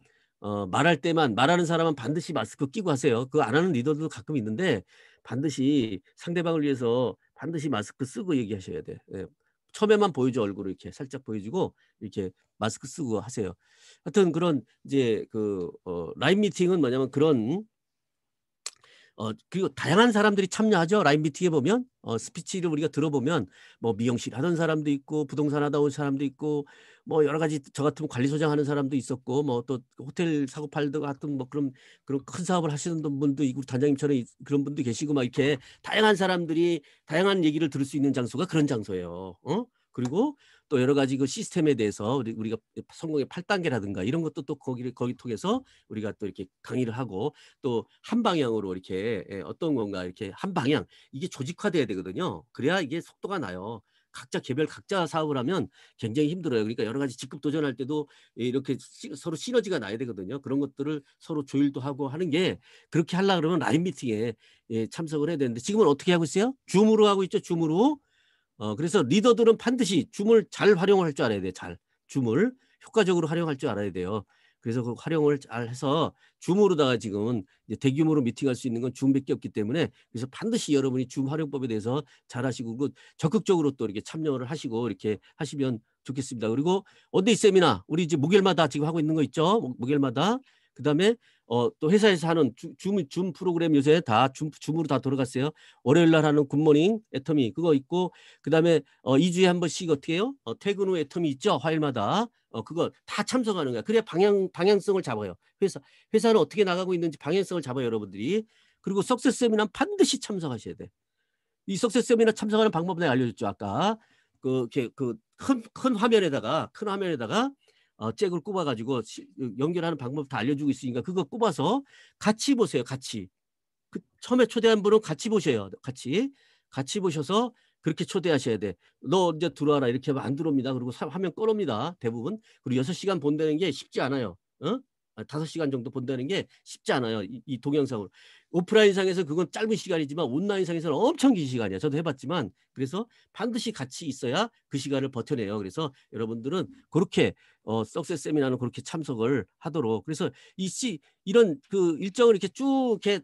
S1: 어 말할 때만 말하는 사람은 반드시 마스크 끼고 하세요. 그 안 하는 리더들도 가끔 있는데 반드시 상대방을 위해서 반드시 마스크 쓰고 얘기하셔야 돼. 예. 처음에만 보여줘 얼굴을 이렇게 살짝 보여주고 이렇게 마스크 쓰고 하세요. 하여튼 그런 이제 그 어, 라인 미팅은 뭐냐면 그런 어 그리고 다양한 사람들이 참여하죠. 라인 미팅에 보면 어 스피치를 우리가 들어보면 뭐 미용실 하던 사람도 있고 부동산 하다 온 사람도 있고 뭐 여러 가지 저같으면 관리소장 하는 사람도 있었고 뭐 또 호텔 사고 팔도 같은 뭐 그런 그런 큰 사업을 하시는 분도 있고 단장님처럼 그런 분도 계시고 막 이렇게 다양한 사람들이 다양한 얘기를 들을 수 있는 장소가 그런 장소예요. 어? 그리고 또 여러 가지 그 시스템에 대해서 우리, 우리가 성공의 8단계라든가 이런 것도 또 거기를 거기 통해서 우리가 또 이렇게 강의를 하고 또 한 방향으로 이렇게 예, 어떤 건가 이렇게 한 방향 이게 조직화돼야 되거든요. 그래야 이게 속도가 나요. 각자 개별 각자 사업을 하면 굉장히 힘들어요. 그러니까 여러 가지 직급 도전할 때도 이렇게 시, 서로 시너지가 나야 되거든요. 그런 것들을 서로 조율도 하고 하는 게 그렇게 하려 그러면 라인 미팅에 예, 참석을 해야 되는데 지금은 어떻게 하고 있어요? 줌으로 하고 있죠. 줌으로. 어, 그래서 리더들은 반드시 줌을 잘 활용할 줄 알아야 돼. 잘 줌을 효과적으로 활용할 줄 알아야 돼요. 그래서 그 활용을 잘 해서 줌으로다가 지금은 대규모로 미팅할 수 있는 건 줌밖에 없기 때문에 그래서 반드시 여러분이 줌 활용법에 대해서 잘 하시고 그 적극적으로 또 이렇게 참여를 하시고 이렇게 하시면 좋겠습니다. 그리고 어디 세미나 우리 이제 목요일마다 지금 하고 있는 거 있죠? 목요일마다 그다음에 어, 또 회사에서 하는 줌, 줌 프로그램 요새 다 줌, 줌으로 다 돌아갔어요. 월요일 날 하는 굿모닝 애터미 그거 있고 그다음에 어, 2주에 한 번씩 어떻게 해요? 어, 퇴근 후 애터미 있죠. 화요일마다. 어, 그거 다 참석하는 거야. 그래야 방향 방향성을 잡아요. 회사 회사는 어떻게 나가고 있는지 방향성을 잡아요, 여러분들이. 그리고 석세스 세미나 반드시 참석하셔야 돼. 이 석세스 세미나 참석하는 방법 내가 알려 줬죠, 아까. 그이렇 그큰 큰 화면에다가 큰 화면에다가 어, 잭을 꼽아가지고 시, 그 연결하는 방법 다 알려주고 있으니까 그거 꼽아서 같이 보세요. 같이. 그 처음에 초대한 분은 같이 보셔요. 같이. 같이 보셔서 그렇게 초대하셔야 돼. 너 이제 들어와라. 이렇게 하면 안 들어옵니다. 그리고 화면 꺼놉니다. 대부분. 그리고 여섯 시간 본다는 게 쉽지 않아요. 어? 아, 다섯 시간 정도 본다는 게 쉽지 않아요. 이, 이 동영상으로. 오프라인상에서 그건 짧은 시간이지만 온라인상에서는 엄청 긴 시간이야. 저도 해봤지만 그래서 반드시 같이 있어야 그 시간을 버텨내요. 그래서 여러분들은 그렇게 어, 석세스 세미나는 그렇게 참석을 하도록 그래서 이 시, 이런 그 일정을 이렇게 쭉 이렇게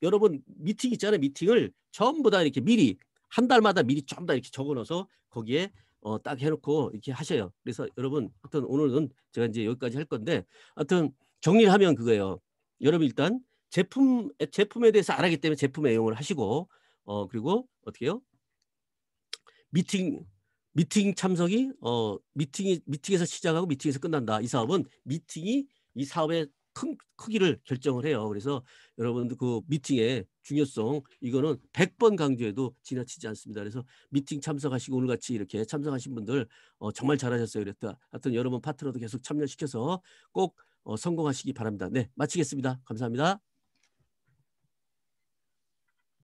S1: 여러분 미팅 있잖아요. 미팅을 전부 다 이렇게 미리 한 달마다 미리 전부 다 이렇게 적어놓어서 거기에 어, 딱 해놓고 이렇게 하셔요. 그래서 여러분 하여튼 오늘은 제가 이제 여기까지 할 건데 하여튼 정리를 하면 그거예요. 여러분 일단 제품 제품에 대해서 안 하기 때문에 제품 애용을 하시고 어 그리고 어떻게요? 미팅 미팅 참석이 어 미팅이 미팅에서 시작하고 미팅에서 끝난다. 이 사업은 미팅이 이 사업의 큰 크기를 결정을 해요. 그래서 여러분들 그 미팅의 중요성 이거는 100번 강조해도 지나치지 않습니다. 그래서 미팅 참석하시고 오늘 같이 이렇게 참석하신 분들 어, 정말 잘하셨어요. 그랬다. 하여튼 여러분 파트너도 계속 참여시켜서 꼭 어, 성공하시기 바랍니다. 네, 마치겠습니다. 감사합니다.